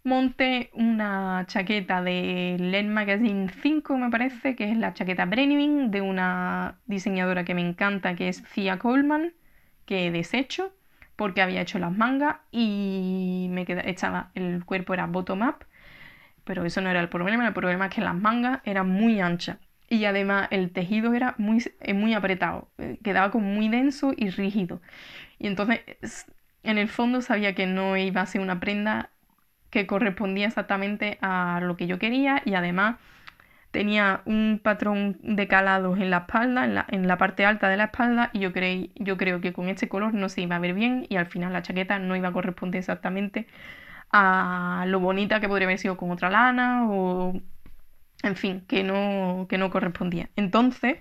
monté una chaqueta de Len Magazine 5, me parece, que es la chaqueta Brenning, de una diseñadora que me encanta, que es *Cia Coleman, que he deshecho, porque había hecho las mangas y me quedaba, el cuerpo era bottom up, pero eso no era el problema, el problema es que las mangas eran muy anchas y además el tejido era muy, eh, muy apretado, eh, quedaba como muy denso y rígido. Y entonces en el fondo sabía que no iba a ser una prenda que correspondía exactamente a lo que yo quería y además tenía un patrón de calados en la espalda, en la, parte alta de la espalda y yo, creí, yo creo que con este color no se iba a ver bien y al final la chaqueta no iba a corresponder exactamente a lo bonita que podría haber sido con otra lana o en fin, que no, que no correspondía. Entonces,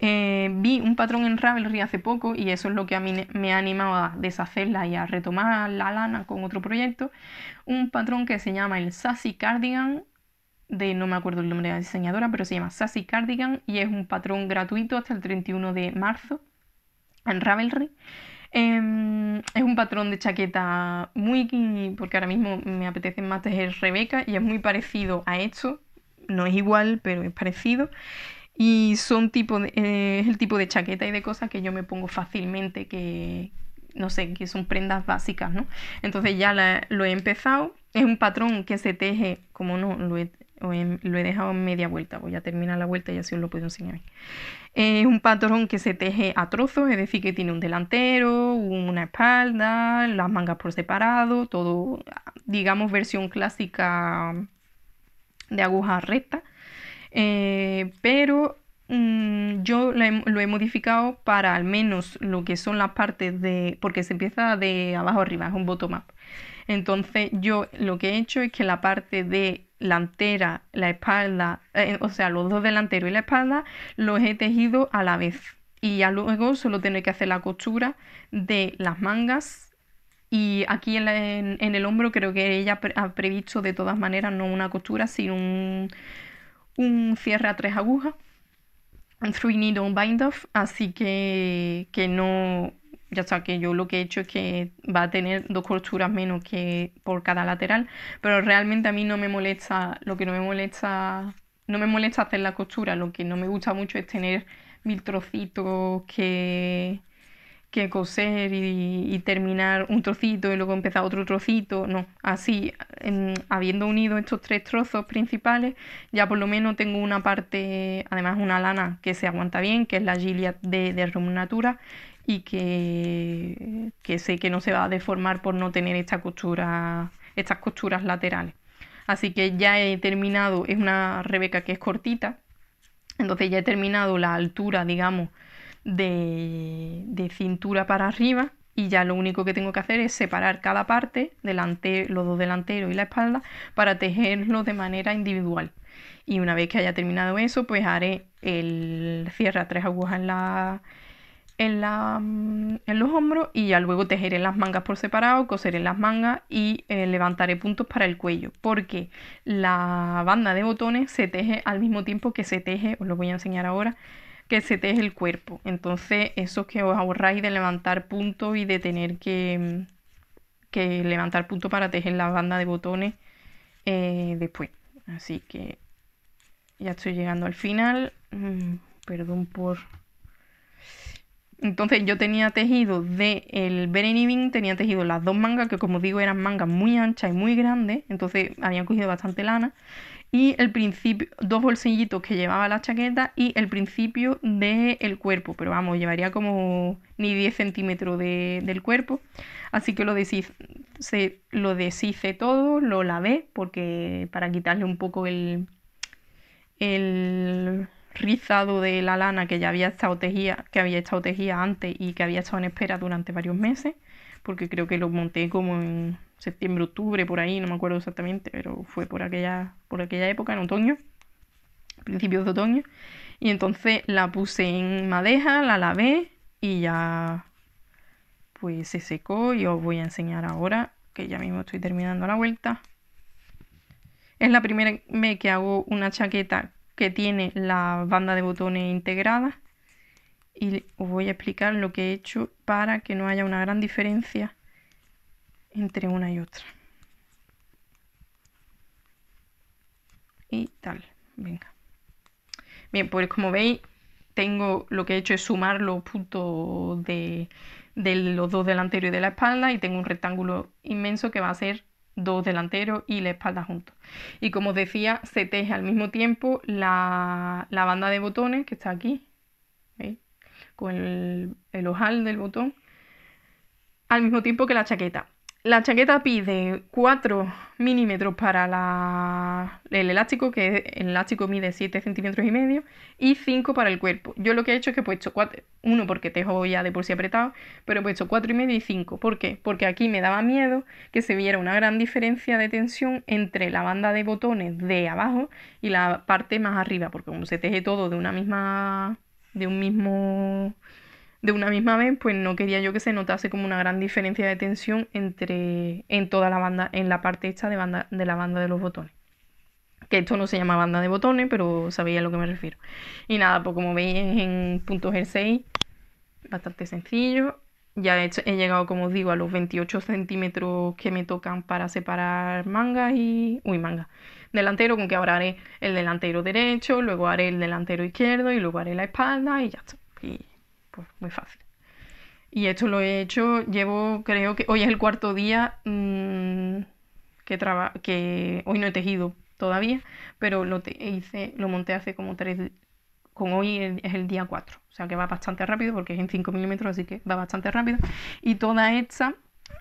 eh, vi un patrón en Ravelry hace poco y eso es lo que a mí me ha animado a deshacerla y a retomar la lana con otro proyecto. Un patrón que se llama el Sassy Cardigan, de no me acuerdo el nombre de la diseñadora, pero se llama Sassy Cardigan y es un patrón gratuito hasta el 31 de marzo en Ravelry. Em, es un patrón de chaqueta muy. porque ahora mismo me apetece más tejer Rebeca y es muy parecido a esto, no es igual, pero es parecido. Y son tipo eh, es el tipo de chaqueta y de cosas que yo me pongo fácilmente, que no sé, que son prendas básicas, ¿no? Entonces ya lo he empezado. Es un patrón que se teje, como no, lo he, lo he dejado en media vuelta, voy a terminar la vuelta y así os lo puedo enseñar. Es un patrón que se teje a trozos, es decir, que tiene un delantero, una espalda, las mangas por separado, todo, digamos, versión clásica de aguja recta, eh, pero mm, yo lo he, modificado para al menos lo que son las partes de, porque se empieza de abajo arriba, es un bottom up. Entonces yo lo que he hecho es que la parte de delantera, la espalda, eh, o sea, los dos delanteros y la espalda, los he tejido a la vez. Y ya luego solo tengo que hacer la costura de las mangas y aquí en, el hombro creo que ella ha previsto de todas maneras no una costura, sino un, cierre a tres agujas, un three needle bind off, así que, no, ya sabes que yo lo que he hecho es que va a tener dos costuras menos que por cada lateral, pero realmente a mí no me molesta, lo que no me molesta, no me molesta hacer la costura, lo que no me gusta mucho es tener mil trocitos que que coser y, terminar un trocito y luego empezar otro trocito, no, así, habiendo unido estos tres trozos principales, ya por lo menos tengo una parte, además una lana que se aguanta bien, que es la Gilia de, de Rum Natura, y que, que sé que no se va a deformar por no tener esta costura, estas costuras laterales. Así que ya he terminado, es una rebeca que es cortita, entonces ya he terminado la altura, digamos, de, cintura para arriba y ya lo único que tengo que hacer es separar cada parte, delante, los dos delanteros y la espalda, para tejerlo de manera individual. Y una vez que haya terminado eso, pues haré el cierre a tres agujas en, la, mm, los hombros y ya luego tejeré las mangas por separado, coseré las mangas y eh, levantaré puntos para el cuello, porque la banda de botones se teje al mismo tiempo que se teje, os lo voy a enseñar ahora, que se teje el cuerpo. Entonces, eso que os ahorráis de levantar punto y de tener que, mm, levantar punto para tejer la banda de botones eh, después. Así que ya estoy llegando al final. Mm, perdón por... Entonces yo tenía tejido de el tenía tejido las dos mangas, que como digo eran mangas muy anchas y muy grandes, entonces habían cogido bastante lana y el principio, dos bolsillitos que llevaba la chaqueta y el principio del cuerpo, pero vamos, llevaría como ni 10 centímetros de, del cuerpo, así que lo deshice, lo todo, lo lavé, porque para quitarle un poco el, el rizado de la lana que ya había estado tejida que había estado tejía antes y que había estado en espera durante varios meses, porque creo que lo monté como en septiembre, octubre, por ahí, no me acuerdo exactamente, pero fue por aquella, por aquella época, en otoño, principios de otoño. Y entonces la puse en madeja, la lavé y ya pues se secó y os voy a enseñar ahora, que ya mismo estoy terminando la vuelta. Es la primera vez que hago una chaqueta que tiene la banda de botones integrada y os voy a explicar lo que he hecho para que no haya una gran diferencia entre una y otra. Y tal, venga. Bien, pues como veis, tengo lo que he hecho es sumar los puntos de, los dos delanteros y de la espalda y tengo un rectángulo inmenso que va a ser dos delanteros y la espalda juntos. Y como os decía, se teje al mismo tiempo la, banda de botones que está aquí, con el ojal del botón, al mismo tiempo que la chaqueta. La chaqueta pide 4 milímetros para la, el elástico, que el elástico mide 7 centímetros y medio, y 5 para el cuerpo. Yo lo que he hecho es que he puesto 4, 1 porque tejo ya de por sí apretado, pero he puesto 4 y medio y 5. ¿Por qué? Porque aquí me daba miedo que se viera una gran diferencia de tensión entre la banda de botones de abajo y la parte más arriba, porque como se teje todo de una misma, de un mismo de una misma vez, pues no quería yo que se notase como una gran diferencia de tensión entre en toda la banda, en la parte esta de banda de la banda de los botones. Que esto no se llama banda de botones, pero sabéis a lo que me refiero. Y nada, pues como veis en punto jersey, bastante sencillo. Ya he, llegado, como os digo, a los 28 centímetros que me tocan para separar mangas y... Uy, manga. Delantero, con que ahora haré el delantero derecho, luego haré el delantero izquierdo y luego haré la espalda y ya está pues muy fácil. Y esto lo he hecho, llevo, creo que hoy es el cuarto día mm, que, traba, que hoy no he tejido todavía, pero lo hice, lo monté hace como tres, con hoy es el día 4, o sea que va bastante rápido porque es en 5 milímetros, así que va bastante rápido. Y toda esta,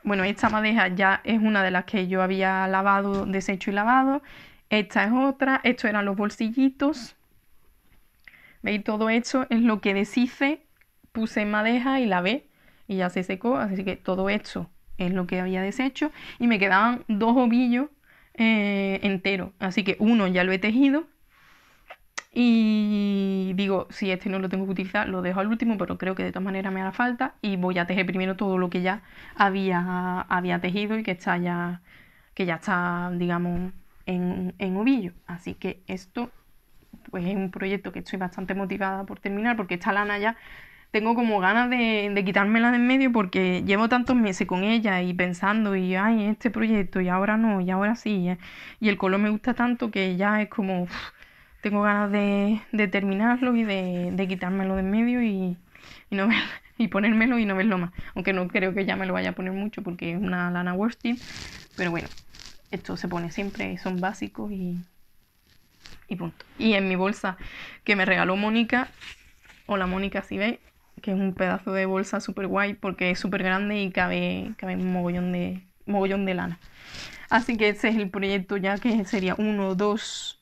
bueno, esta madeja ya es una de las que yo había lavado, deshecho y lavado, esta es otra, estos eran los bolsillitos, ¿Veis? Todo esto es lo que deshice puse en madeja y lavé y ya se secó, así que todo esto es lo que había deshecho y me quedaban dos ovillos eh, enteros, así que uno ya lo he tejido y digo, si este no lo tengo que utilizar, lo dejo al último, pero creo que de todas maneras me hará falta y voy a tejer primero todo lo que ya había, había tejido y que está ya, que ya está, digamos, en, en ovillo. Así que esto pues, es un proyecto que estoy bastante motivada por terminar porque esta lana ya tengo como ganas de, quitármela de en medio porque llevo tantos meses con ella y pensando y, ay, este proyecto y ahora no, y ahora sí. Y el color me gusta tanto que ya es como, tengo ganas de, terminarlo y de, quitármelo de en medio y, ponérmelo y no verlo más. Aunque no creo que ya me lo vaya a poner mucho porque es una lana worsted. Pero bueno, esto se pone siempre, son básicos y, y punto. Y en mi bolsa que me regaló Mónica, hola Mónica, si veis, que es un pedazo de bolsa súper guay porque es súper grande y cabe, un mogollón de, mogollón de lana. Así que ese es el proyecto ya que sería uno, dos,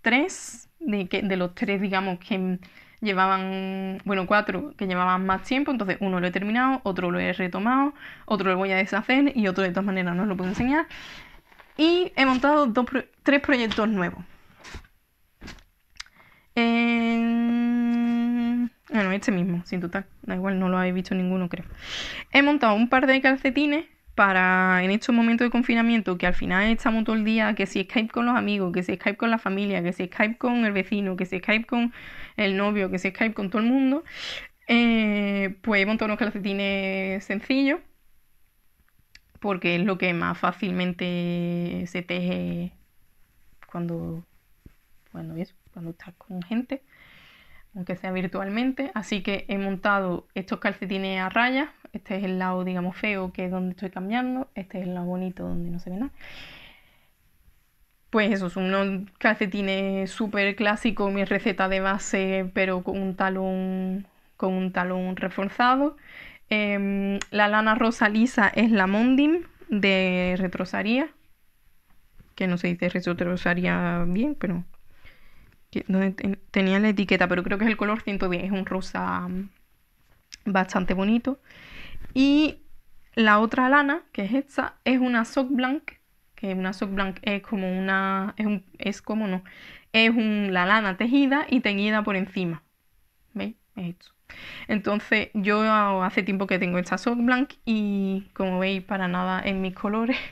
tres, de, que, de los tres digamos que llevaban, bueno, cuatro que llevaban más tiempo, entonces uno lo he terminado, otro lo he retomado, otro lo voy a deshacer y otro de todas maneras no os lo puedo enseñar. Y he montado tres proyectos nuevos. Eh... Bueno, este mismo, sin total. Da igual, no lo habéis visto ninguno, creo. He montado un par de calcetines para en estos momentos de confinamiento, que al final estamos todo el día, que si Skype con los amigos, que si Skype con la familia, que si Skype con el vecino, que si Skype con el novio, que si Skype con todo el mundo, eh, pues he montado unos calcetines sencillos, porque es lo que más fácilmente se teje cuando, cuando estás con gente aunque sea virtualmente. Así que he montado estos calcetines a rayas. Este es el lado, digamos, feo, que es donde estoy cambiando. Este es el lado bonito, donde no se ve nada. Pues eso, son unos calcetines súper clásicos, mi receta de base, pero con un talón, con un talón reforzado. Em, la lana rosa lisa es la Mondim de Retrosaría, que no se dice Retrosaría bien, pero tenía la etiqueta, pero creo que es el color 110, es un rosa mm, bastante bonito. Y la otra lana, que es esta, es una sock blank, que una sock blank es como una, es, es como no, es la lana tejida y teñida por encima. ¿Veis? Es Entonces yo hace tiempo que tengo esta sock blank y como veis para nada en mis colores.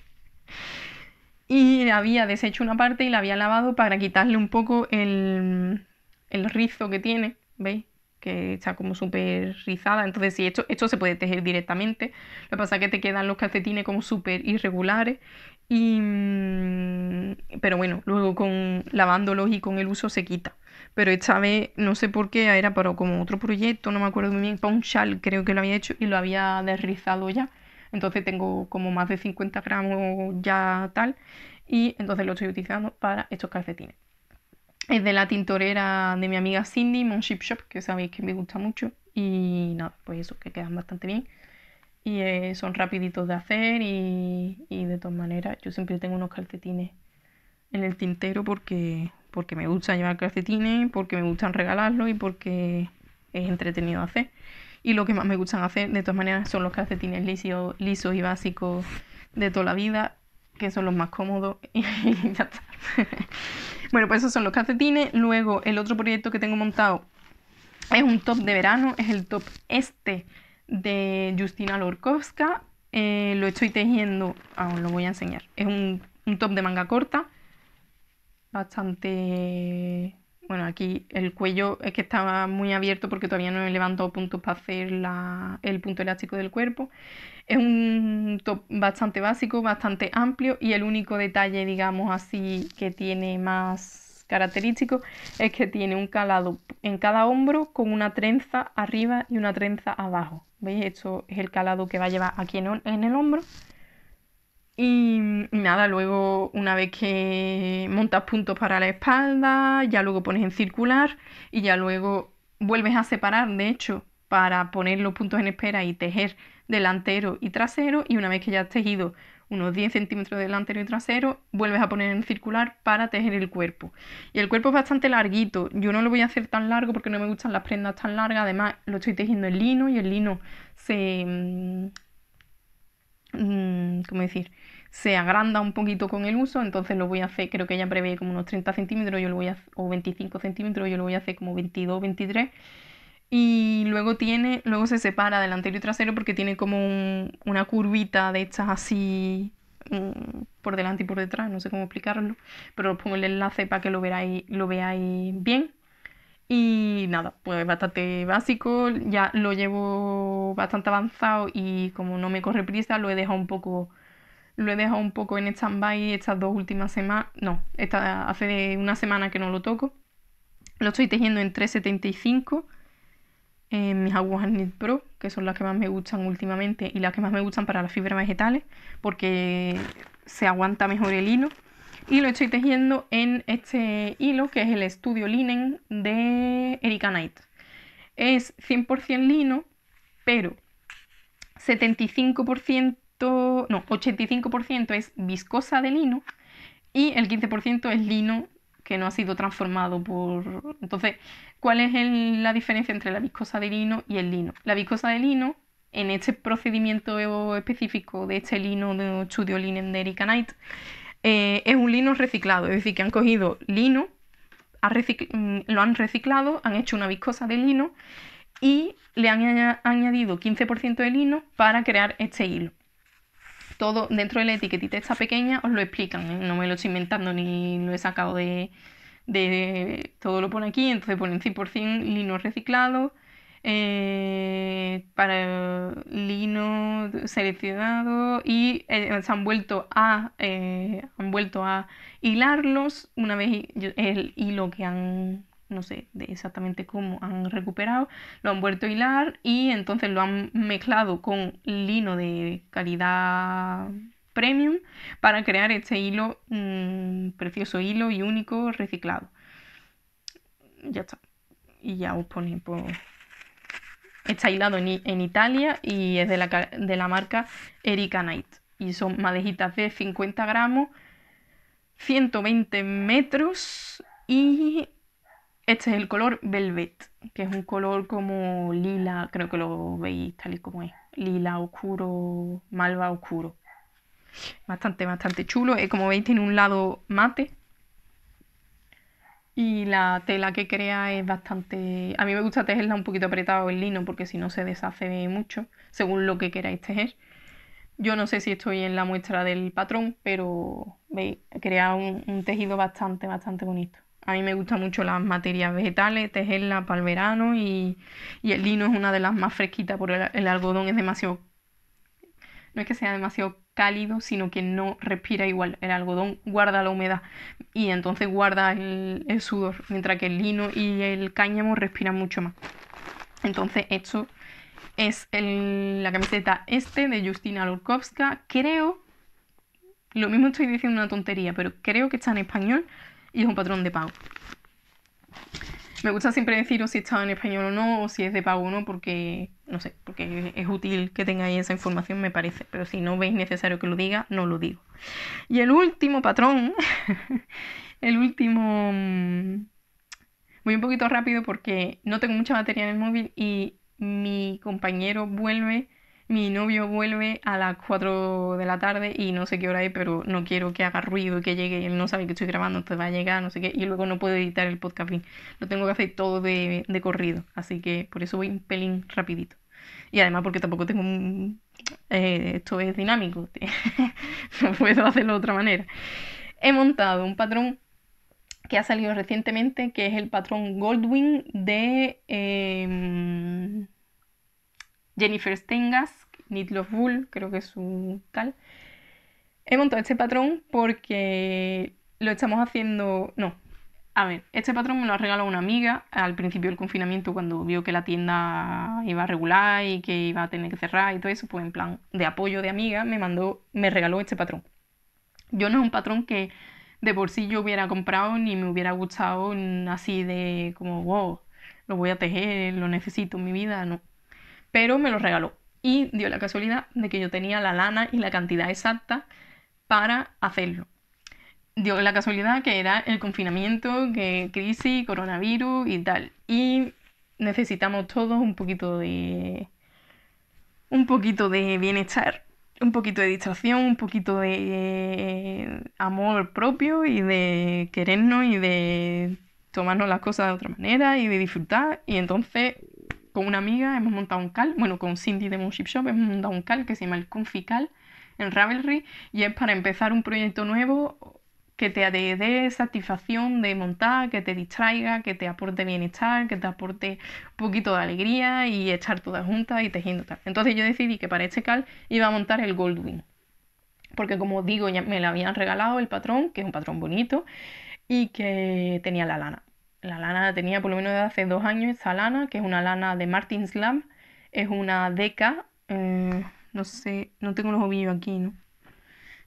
y había deshecho una parte y la había lavado para quitarle un poco el, rizo que tiene, ¿veis? Que está como súper rizada. Entonces, esto, se puede tejer directamente. Lo que pasa es que te quedan los calcetines como súper irregulares. Y, mm, pero bueno, luego con lavándolos y con el uso se quita. Pero esta vez, no sé por qué, era para como otro proyecto, no me acuerdo muy bien, para un chal creo que lo había hecho y lo había desrizado ya. Entonces tengo como más de 50 gramos ya tal y entonces lo estoy utilizando para estos calcetines. Es de la tintorera de mi amiga Cindy, Monship Shop, que sabéis que me gusta mucho. Y nada, pues eso, que quedan bastante bien. Y eh, son rapiditos de hacer y, de todas maneras yo siempre tengo unos calcetines en el tintero porque, porque me gusta llevar calcetines, porque me gustan regalarlos y porque es entretenido hacer y lo que más me gustan hacer, de todas maneras, son los calcetines lisos, y básicos de toda la vida, que son los más cómodos y ya está. bueno, pues esos son los calcetines. Luego, el otro proyecto que tengo montado es un top de verano, es el top este de Justina Lorkowska. Eh, lo estoy tejiendo, ah, os lo voy a enseñar. Es un, un top de manga corta, bastante bueno, aquí el cuello es que estaba muy abierto porque todavía no he levantado puntos para hacer el punto elástico del cuerpo. Es un top bastante básico, bastante amplio y el único detalle, digamos así, que tiene más característico es que tiene un calado en cada hombro con una trenza arriba y una trenza abajo. ¿Veis? Esto es el calado que va a llevar aquí en el hombro y, nada, luego una vez que montas puntos para la espalda, ya luego pones en circular y ya luego vuelves a separar, de hecho, para poner los puntos en espera y tejer delantero y trasero. Y una vez que ya has tejido unos 10 centímetros delantero y trasero, vuelves a poner en circular para tejer el cuerpo. Y el cuerpo es bastante larguito. Yo no lo voy a hacer tan largo porque no me gustan las prendas tan largas. Además, lo estoy tejiendo en lino y el lino se... Mm, mm, ¿Cómo decir? se agranda un poquito con el uso, entonces lo voy a hacer, creo que ella prevé como unos 30 centímetros, yo lo voy a, o 25 centímetros, yo lo voy a hacer como 22, 23. Y luego tiene, luego se separa delantero y trasero porque tiene como una curvita de estas así mm, por delante y por detrás, no sé cómo explicarlo, pero os pongo el enlace para que lo veáis, lo veáis bien. Y nada, pues bastante básico, ya lo llevo bastante avanzado y como no me corre prisa, lo he dejado un poco lo he dejado un poco en stand-by estas dos últimas semanas, no, esta, hace una semana que no lo toco. Lo estoy tejiendo en 375 en mis agujas Knit Pro, que son las que más me gustan últimamente y las que más me gustan para las fibras vegetales, porque se aguanta mejor el hilo. Y lo estoy tejiendo en este hilo, que es el Studio Linen de Erika Knight. Es 100% lino, pero 75% no, 85% es viscosa de lino y el 15% es lino que no ha sido transformado por... Entonces, ¿cuál es la diferencia entre la viscosa de lino y el lino? La viscosa de lino, en este procedimiento específico de este lino de Chudio Linen de Erika Knight, eh, es un lino reciclado, es decir, que han cogido lino, mm, lo han reciclado, han hecho una viscosa de lino y le han añadido 15% de lino para crear este hilo todo dentro de la etiquetita esta pequeña os lo explican, ¿eh? no me lo estoy inventando ni lo he sacado de, de todo lo pone aquí, entonces ponen 100% lino reciclado, eh, para lino seleccionado y eh, se han vuelto a han vuelto a hilarlos una vez el hilo que han no sé exactamente cómo han recuperado, lo han vuelto a hilar y entonces lo han mezclado con lino de calidad premium para crear este hilo, un mm, precioso hilo y único reciclado. Ya está. Y ya os pone Está hilado en, Italia y es de la, de la marca Erika Knight. Y son madejitas de 50 gramos, 120 metros y este es el color Velvet, que es un color como lila, creo que lo veis tal y como es. Lila oscuro, malva oscuro. Bastante, bastante chulo. Como veis tiene un lado mate. Y la tela que crea es bastante... A mí me gusta tejerla un poquito apretado el lino porque si no se deshace mucho, según lo que queráis tejer. Yo no sé si estoy en la muestra del patrón, pero veis, crea un tejido bastante, bastante bonito. A mí me gustan mucho las materias vegetales, tejerla para el verano y, y el lino es una de las más fresquitas porque el, algodón es demasiado... No es que sea demasiado cálido, sino que no respira igual. El algodón guarda la humedad y entonces guarda el, sudor, mientras que el lino y el cáñamo respiran mucho más. Entonces, esto es la camiseta este de Justina Lurkowska. Creo, lo mismo estoy diciendo una tontería, pero creo que está en español y es un patrón de pago. Me gusta siempre deciros si está en español o no, o si es de pago o no, porque no sé, porque es útil que tengáis esa información, me parece. Pero si no veis necesario que lo diga, no lo digo. Y el último patrón, el último. Mm, voy un poquito rápido porque no tengo mucha batería en el móvil y mi compañero vuelve mi novio vuelve a las 4 de la tarde y no sé qué hora es, pero no quiero que haga ruido y que llegue, él no sabe que estoy grabando, entonces va a llegar, no sé qué, y luego no puedo editar el podcast, lo tengo que hacer todo de, corrido, así que por eso voy un pelín rapidito. Y además porque tampoco tengo un... Eh, esto es dinámico, no puedo hacerlo de otra manera. He montado un patrón que ha salido recientemente, que es el patrón Goldwing de... Em, Jennifer Stengas, Nitlof Bull, creo que es un tal, he montado este patrón porque lo estamos haciendo, no, a ver, este patrón me lo ha regalado una amiga al principio del confinamiento cuando vio que la tienda iba a regular y que iba a tener que cerrar y todo eso, pues en plan de apoyo de amiga me mandó, me regaló este patrón. Yo no es un patrón que de por sí yo hubiera comprado ni me hubiera gustado así de como, wow, lo voy a tejer, lo necesito en mi vida, no pero me lo regaló. Y dio la casualidad de que yo tenía la lana y la cantidad exacta para hacerlo. Dio la casualidad que era el confinamiento, que crisis, coronavirus y tal. Y necesitamos todos un poquito de un poquito de bienestar, un poquito de distracción, un poquito de eh, amor propio y de querernos y de tomarnos las cosas de otra manera y de disfrutar. Y entonces con una amiga hemos montado un cal, bueno, con Cindy de Moonship Shop hemos montado un cal que se llama el Confical en Ravelry y es para empezar un proyecto nuevo que te dé satisfacción de montar, que te distraiga, que te aporte bienestar, que te aporte un poquito de alegría y estar todas juntas y tejiendo tal. Entonces yo decidí que para este cal iba a montar el Goldwing, porque como digo, ya me lo habían regalado el patrón, que es un patrón bonito, y que tenía la lana la lana la tenía por lo menos desde hace dos años, esta lana, que es una lana de Martin Slam, es una deca, eh, no sé, no tengo los ovillos aquí, ¿no?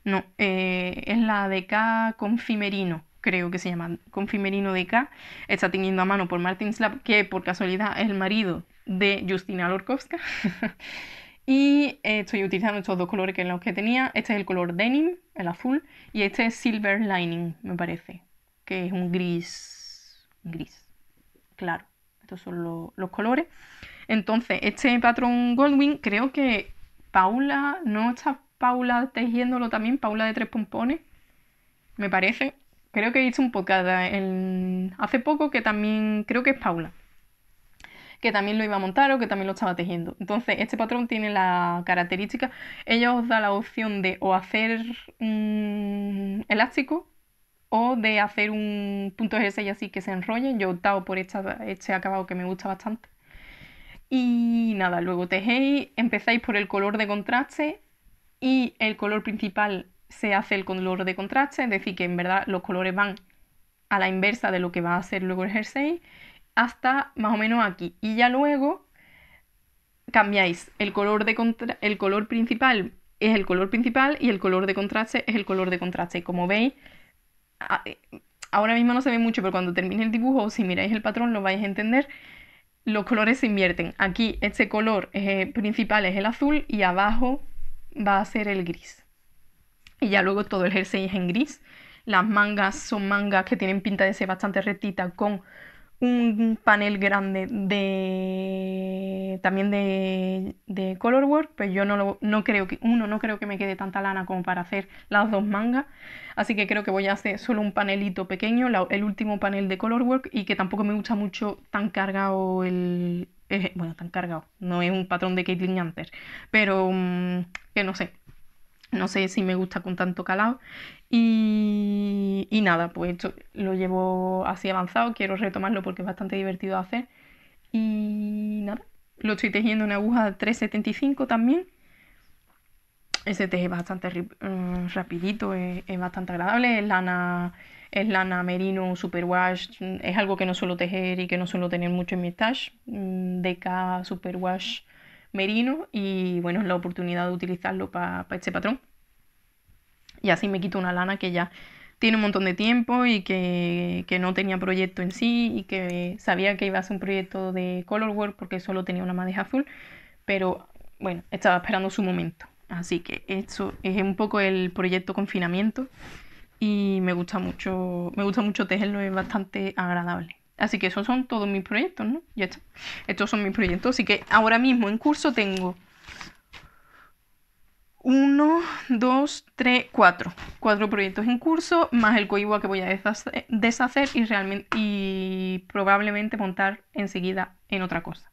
No, eh, es la deca Confimerino, creo que se llama, Confimerino deca, está teniendo a mano por Martin Slam, que por casualidad es el marido de Justina Lorkowska. y eh, estoy utilizando estos dos colores que eran los que tenía. Este es el color denim, el azul, y este es silver lining, me parece, que es un gris gris. Claro, estos son los colores. Entonces, este patrón Goldwing, creo que Paula, ¿no está Paula tejiéndolo también? Paula de tres pompones, me parece. Creo que hizo un podcast hace poco que también, creo que es Paula, que también lo iba a montar o que también lo estaba tejiendo. Entonces, este patrón tiene la característica, ella os da la opción de o hacer un elástico o de hacer un punto de jersey así que se enrolle, Yo he optado por este acabado que me gusta bastante. Y nada, luego tejéis, empezáis por el color de contraste y el color principal se hace el color de contraste, es decir, que en verdad los colores van a la inversa de lo que va a ser luego el jersey, hasta más o menos aquí. Y ya luego cambiáis el color, de el color principal es el color principal y el color de contraste es el color de contraste. Como veis, eh, ahora mismo no se ve mucho, pero cuando termine el dibujo, si miráis el patrón, lo vais a entender. Los colores se invierten. Aquí este color eh, principal es el azul y abajo va a ser el gris. Y ya luego todo el jersey es en gris. Las mangas son mangas que tienen pinta de ser bastante retita con un panel grande de también de, color work, pero yo no, no creo que uno no creo que me quede tanta lana como para hacer las dos mangas, así que creo que voy a hacer solo un panelito pequeño, el último panel de color work y que tampoco me gusta mucho tan cargado el eh, bueno, tan cargado, no es un patrón de Caitlyn Hunter, pero mm, que no sé, no sé si me gusta con tanto calado y y nada, pues lo llevo así avanzado, quiero retomarlo porque es bastante divertido hacer. Y nada, lo estoy tejiendo en aguja 375 también. Ese teje es bastante mm, rapidito, es, bastante agradable, es lana, es lana merino, superwash, mm, es algo que no suelo tejer y que no suelo tener mucho en mi stash, mm, DK superwash merino y bueno, es la oportunidad de utilizarlo para este patrón. Y así me quito una lana que ya tiene un montón de tiempo y que, no tenía proyecto en sí y que sabía que iba a hacer un proyecto de color work porque solo tenía una madeja azul, pero bueno, estaba esperando su momento. Así que esto es un poco el proyecto confinamiento y me gusta mucho, me gusta mucho tejerlo, es bastante agradable. Así que esos son todos mis proyectos, ¿no? Ya Estos son mis proyectos. Así que ahora mismo en curso tengo 1, 2, 3, 4. Cuatro proyectos en curso, más el coígua que voy a deshacer, y, realmente, y probablemente montar enseguida en otra cosa.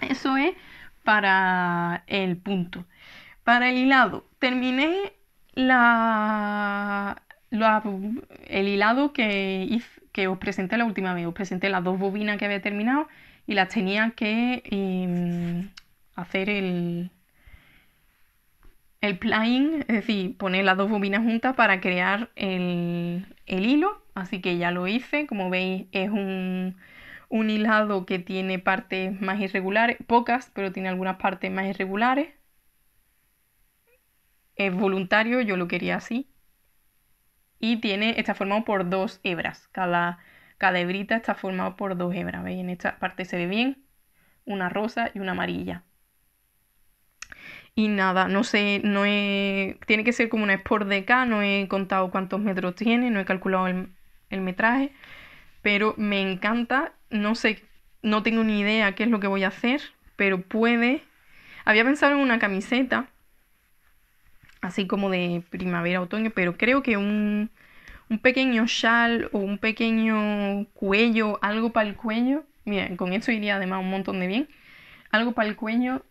Eso es para el punto. Para el hilado, terminé la, el hilado que, os presenté la última vez. Os presenté las dos bobinas que había terminado y las tenía que em, hacer el, el plugin, es decir, poner las dos bobinas juntas para crear el, hilo. Así que ya lo hice, como veis es un, hilado que tiene partes más irregulares, pocas, pero tiene algunas partes más irregulares. Es voluntario, yo lo quería así. Y tiene, está formado por dos hebras. Cada, cada hebrita está formado por dos hebras. ¿Veis? En esta parte se ve bien. Una rosa y una amarilla. Y nada, no sé, no Tiene que ser como una Sport DK, no he contado cuántos metros tiene, no he calculado el, metraje, pero me encanta, no sé, no tengo ni idea qué es lo que voy a hacer, pero puede... Había pensado en una camiseta, así como de primavera, otoño, pero creo que un, un pequeño chal o un pequeño cuello, algo para el cuello, miren con esto iría además un montón de bien, algo para el cuello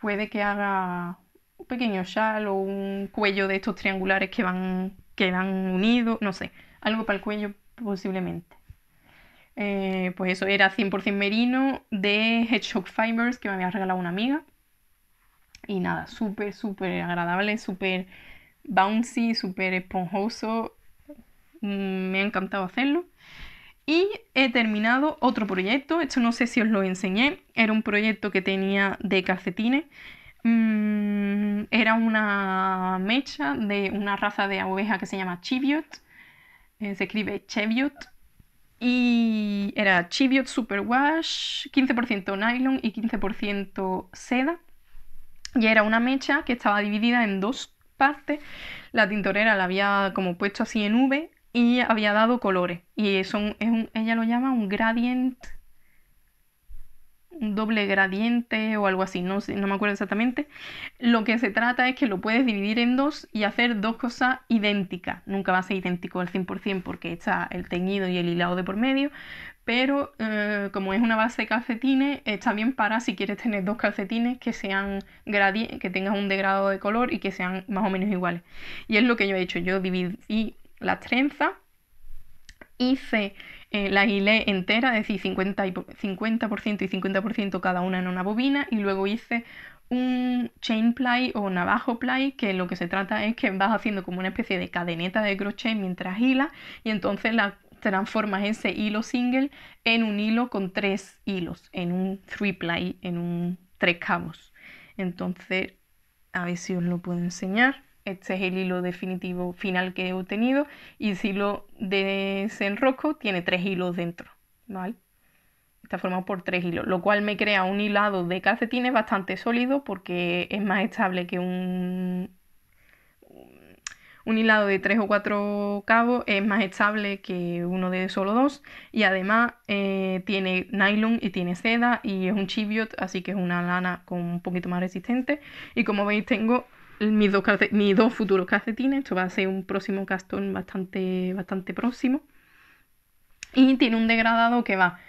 puede que haga un pequeño chal o un cuello de estos triangulares que van, unidos, no sé, algo para el cuello posiblemente. Eh, pues eso era 100% merino de Hedgehog Fibers que me había regalado una amiga. Y nada, súper, súper agradable, súper bouncy, súper esponjoso. Mm, me ha encantado hacerlo. Y he terminado otro proyecto, esto no sé si os lo enseñé, era un proyecto que tenía de calcetines. Mm, era una mecha de una raza de oveja que se llama Chiviot, eh, se escribe Cheviot. Y era Chiviot Superwash, 15% nylon y 15% seda. Y era una mecha que estaba dividida en dos partes. La tintorera la había como puesto así en V y había dado colores. Y es un, ella lo llama un gradient, un doble gradiente o algo así, no, no me acuerdo exactamente. Lo que se trata es que lo puedes dividir en dos y hacer dos cosas idénticas. Nunca va a ser idéntico al 100% porque está el teñido y el hilado de por medio, pero eh, como es una base de calcetines, está bien para si quieres tener dos calcetines que sean que tengan un degrado de color y que sean más o menos iguales. Y es lo que yo he hecho, yo dividí la trenza, hice eh, la hilé entera, es decir, 50%, y 50 y 50% cada una en una bobina y luego hice un chain ply o navajo ply que lo que se trata es que vas haciendo como una especie de cadeneta de crochet mientras hilas y entonces la transformas ese hilo single en un hilo con tres hilos, en un three ply, en un tres cabos. Entonces, a ver si os lo puedo enseñar. Este es el hilo definitivo final que he obtenido. Y si lo de tiene tres hilos dentro, ¿vale? Está formado por tres hilos, lo cual me crea un hilado de calcetines bastante sólido porque es más estable que un, un hilado de tres o cuatro cabos es más estable que uno de solo dos y además eh, tiene nylon y tiene seda y es un chiviot así que es una lana con un poquito más resistente y como veis tengo mis dos, futuros calcetines. Esto va a ser un próximo castón bastante, bastante próximo. Y tiene un degradado que va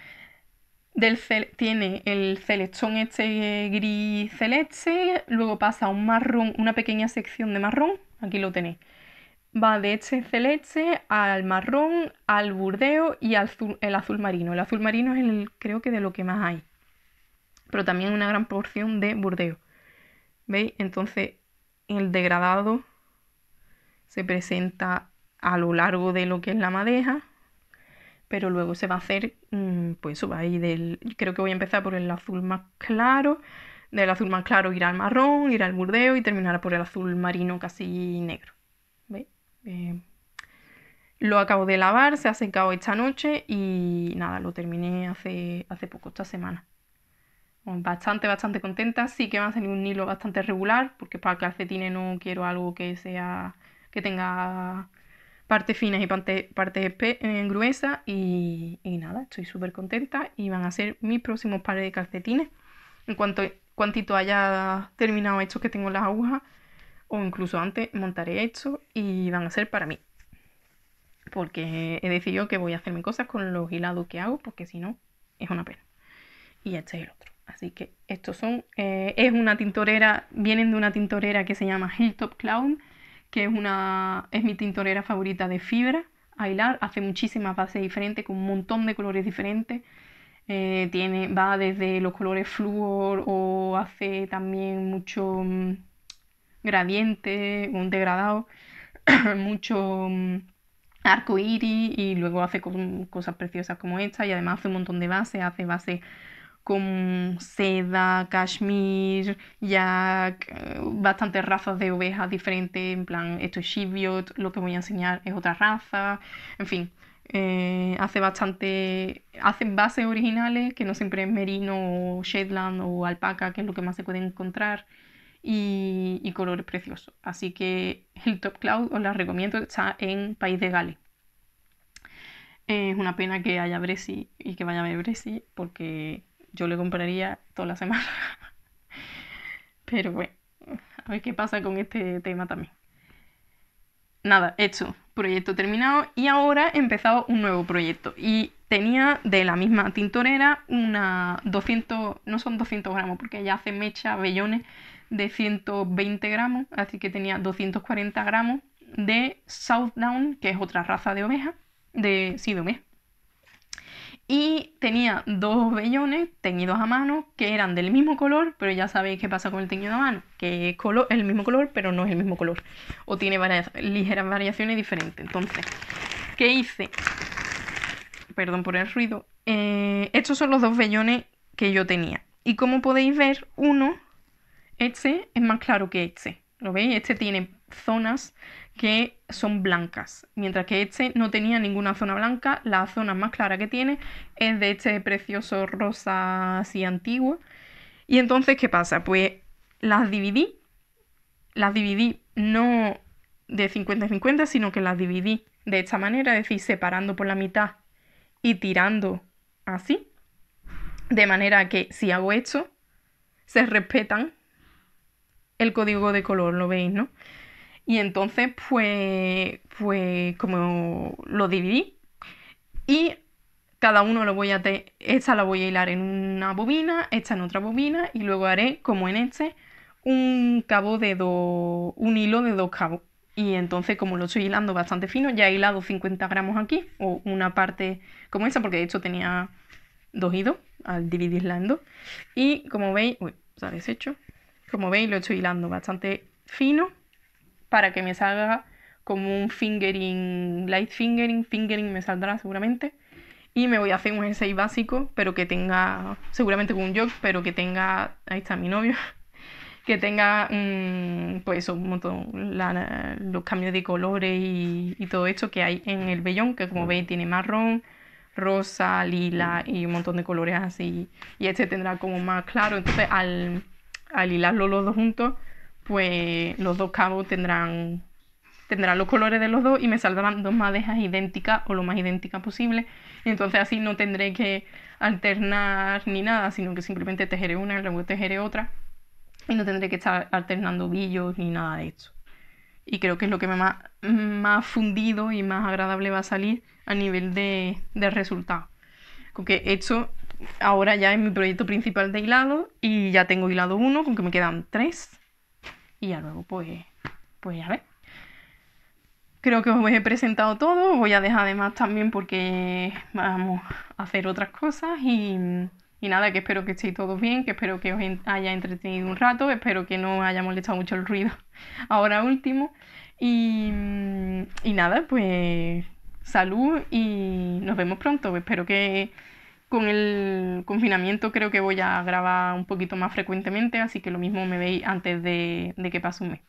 del tiene el celestón este gris celeste, luego pasa a un marrón, una pequeña sección de marrón, aquí lo tenéis. Va de este celeste al marrón, al burdeo y al azul, el azul marino. El azul marino es el creo que de lo que más hay, pero también una gran porción de burdeo. ¿Veis? Entonces el degradado se presenta a lo largo de lo que es la madeja, pero luego se va a hacer, mm, pues va ahí del, creo que voy a empezar por el azul más claro, del azul más claro irá al marrón, irá al burdeo y terminará por el azul marino casi negro. Eh, lo acabo de lavar, se ha secado esta noche y nada, lo terminé hace, hace poco, esta semana bastante, bastante contenta. Sí que van a salir un hilo bastante regular, porque para calcetines no quiero algo que sea que tenga partes finas y partes parte eh, gruesas. Y, nada, estoy súper contenta y van a ser mis próximos pares de calcetines. En cuanto cuantito haya terminado esto que tengo las agujas, o incluso antes, montaré esto y van a ser para mí. Porque he decidido que voy a hacerme cosas con los hilados que hago, porque si no, es una pena. Y este es el otro. Así que estos son, eh, es una tintorera, vienen de una tintorera que se llama Hilltop Clown, que es, una, es mi tintorera favorita de fibra. Ailar hace muchísimas bases diferentes, con un montón de colores diferentes. Eh, tiene, va desde los colores flúor o hace también mucho mm, gradiente, un degradado, mucho mm, arco iris y luego hace cosas preciosas como esta y además hace un montón de bases, hace bases con seda, cashmere, yak, eh, bastantes razas de ovejas diferentes, en plan, esto es Shibiot, lo que voy a enseñar es otra raza, en fin, eh, hace bastante, hacen bases originales, que no siempre es merino o shetland o alpaca, que es lo que más se puede encontrar, y, colores preciosos. Así que el top Cloud os la recomiendo, está en País de Gales. Es una pena que haya Bresi y que vaya a ver Bresi, porque yo le compraría toda la semana. Pero bueno, a ver qué pasa con este tema también. Nada, hecho, proyecto terminado y ahora he empezado un nuevo proyecto. Y tenía de la misma tintorera una 200, no son 200 gramos, porque ya hace mecha, vellones de 120 gramos, así que tenía 240 gramos de Southdown, que es otra raza de oveja, de, sí, de oveja, y tenía dos vellones teñidos a mano que eran del mismo color, pero ya sabéis qué pasa con el teñido a mano, que es el mismo color, pero no es el mismo color. O tiene ligeras variaciones diferentes. Entonces, ¿qué hice? Perdón por el ruido. Eh, estos son los dos vellones que yo tenía. Y como podéis ver, uno, este es más claro que este. ¿Lo veis? Este tiene zonas que son blancas, mientras que este no tenía ninguna zona blanca, la zona más clara que tiene es de este precioso rosa así antiguo. Y entonces, ¿qué pasa? Pues las dividí, las dividí no de 50 50, sino que las dividí de esta manera, es decir, separando por la mitad y tirando así, de manera que si hago esto, se respetan el código de color, lo veis, ¿no? Y entonces, pues, pues como lo dividí y cada uno lo voy a, tener, esta la voy a hilar en una bobina, esta en otra bobina y luego haré, como en este, un cabo de dos, un hilo de dos cabos. Y entonces, como lo estoy hilando bastante fino, ya he hilado 50 gramos aquí, o una parte como esa, porque de hecho tenía dos hilos al dividirla en dos. Y como veis, uy, se deshecho. Como veis, lo estoy hilando bastante fino para que me salga como un fingering, light fingering, fingering me saldrá seguramente. Y me voy a hacer un jersey básico, pero que tenga, seguramente con un jog, pero que tenga, ahí está mi novio, que tenga, mm, pues un montón, los cambios de colores y, todo esto que hay en el vellón, que como mm. veis tiene marrón, rosa, lila y un montón de colores así. Y este tendrá como más claro, entonces al, al hilarlo los dos juntos pues los dos cabos tendrán, tendrán los colores de los dos y me saldrán dos madejas idénticas o lo más idénticas posible. entonces así no tendré que alternar ni nada, sino que simplemente tejeré una y luego tejeré otra. Y no tendré que estar alternando billos ni nada de eso. Y creo que es lo que me más, más fundido y más agradable va a salir a nivel de, resultado. Con que esto ahora ya es mi proyecto principal de hilado y ya tengo hilado uno, con que me quedan tres y ya luego pues, pues a ver. Creo que os he presentado todo, voy a dejar además también porque vamos a hacer otras cosas y, nada, que espero que estéis todos bien, que espero que os haya entretenido un rato, espero que no haya molestado mucho el ruido ahora último y nada, pues salud y nos vemos pronto, espero que con el confinamiento creo que voy a grabar un poquito más frecuentemente, así que lo mismo me veis antes de, que pase un mes.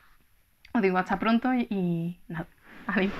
Os digo hasta pronto y, y nada, adiós.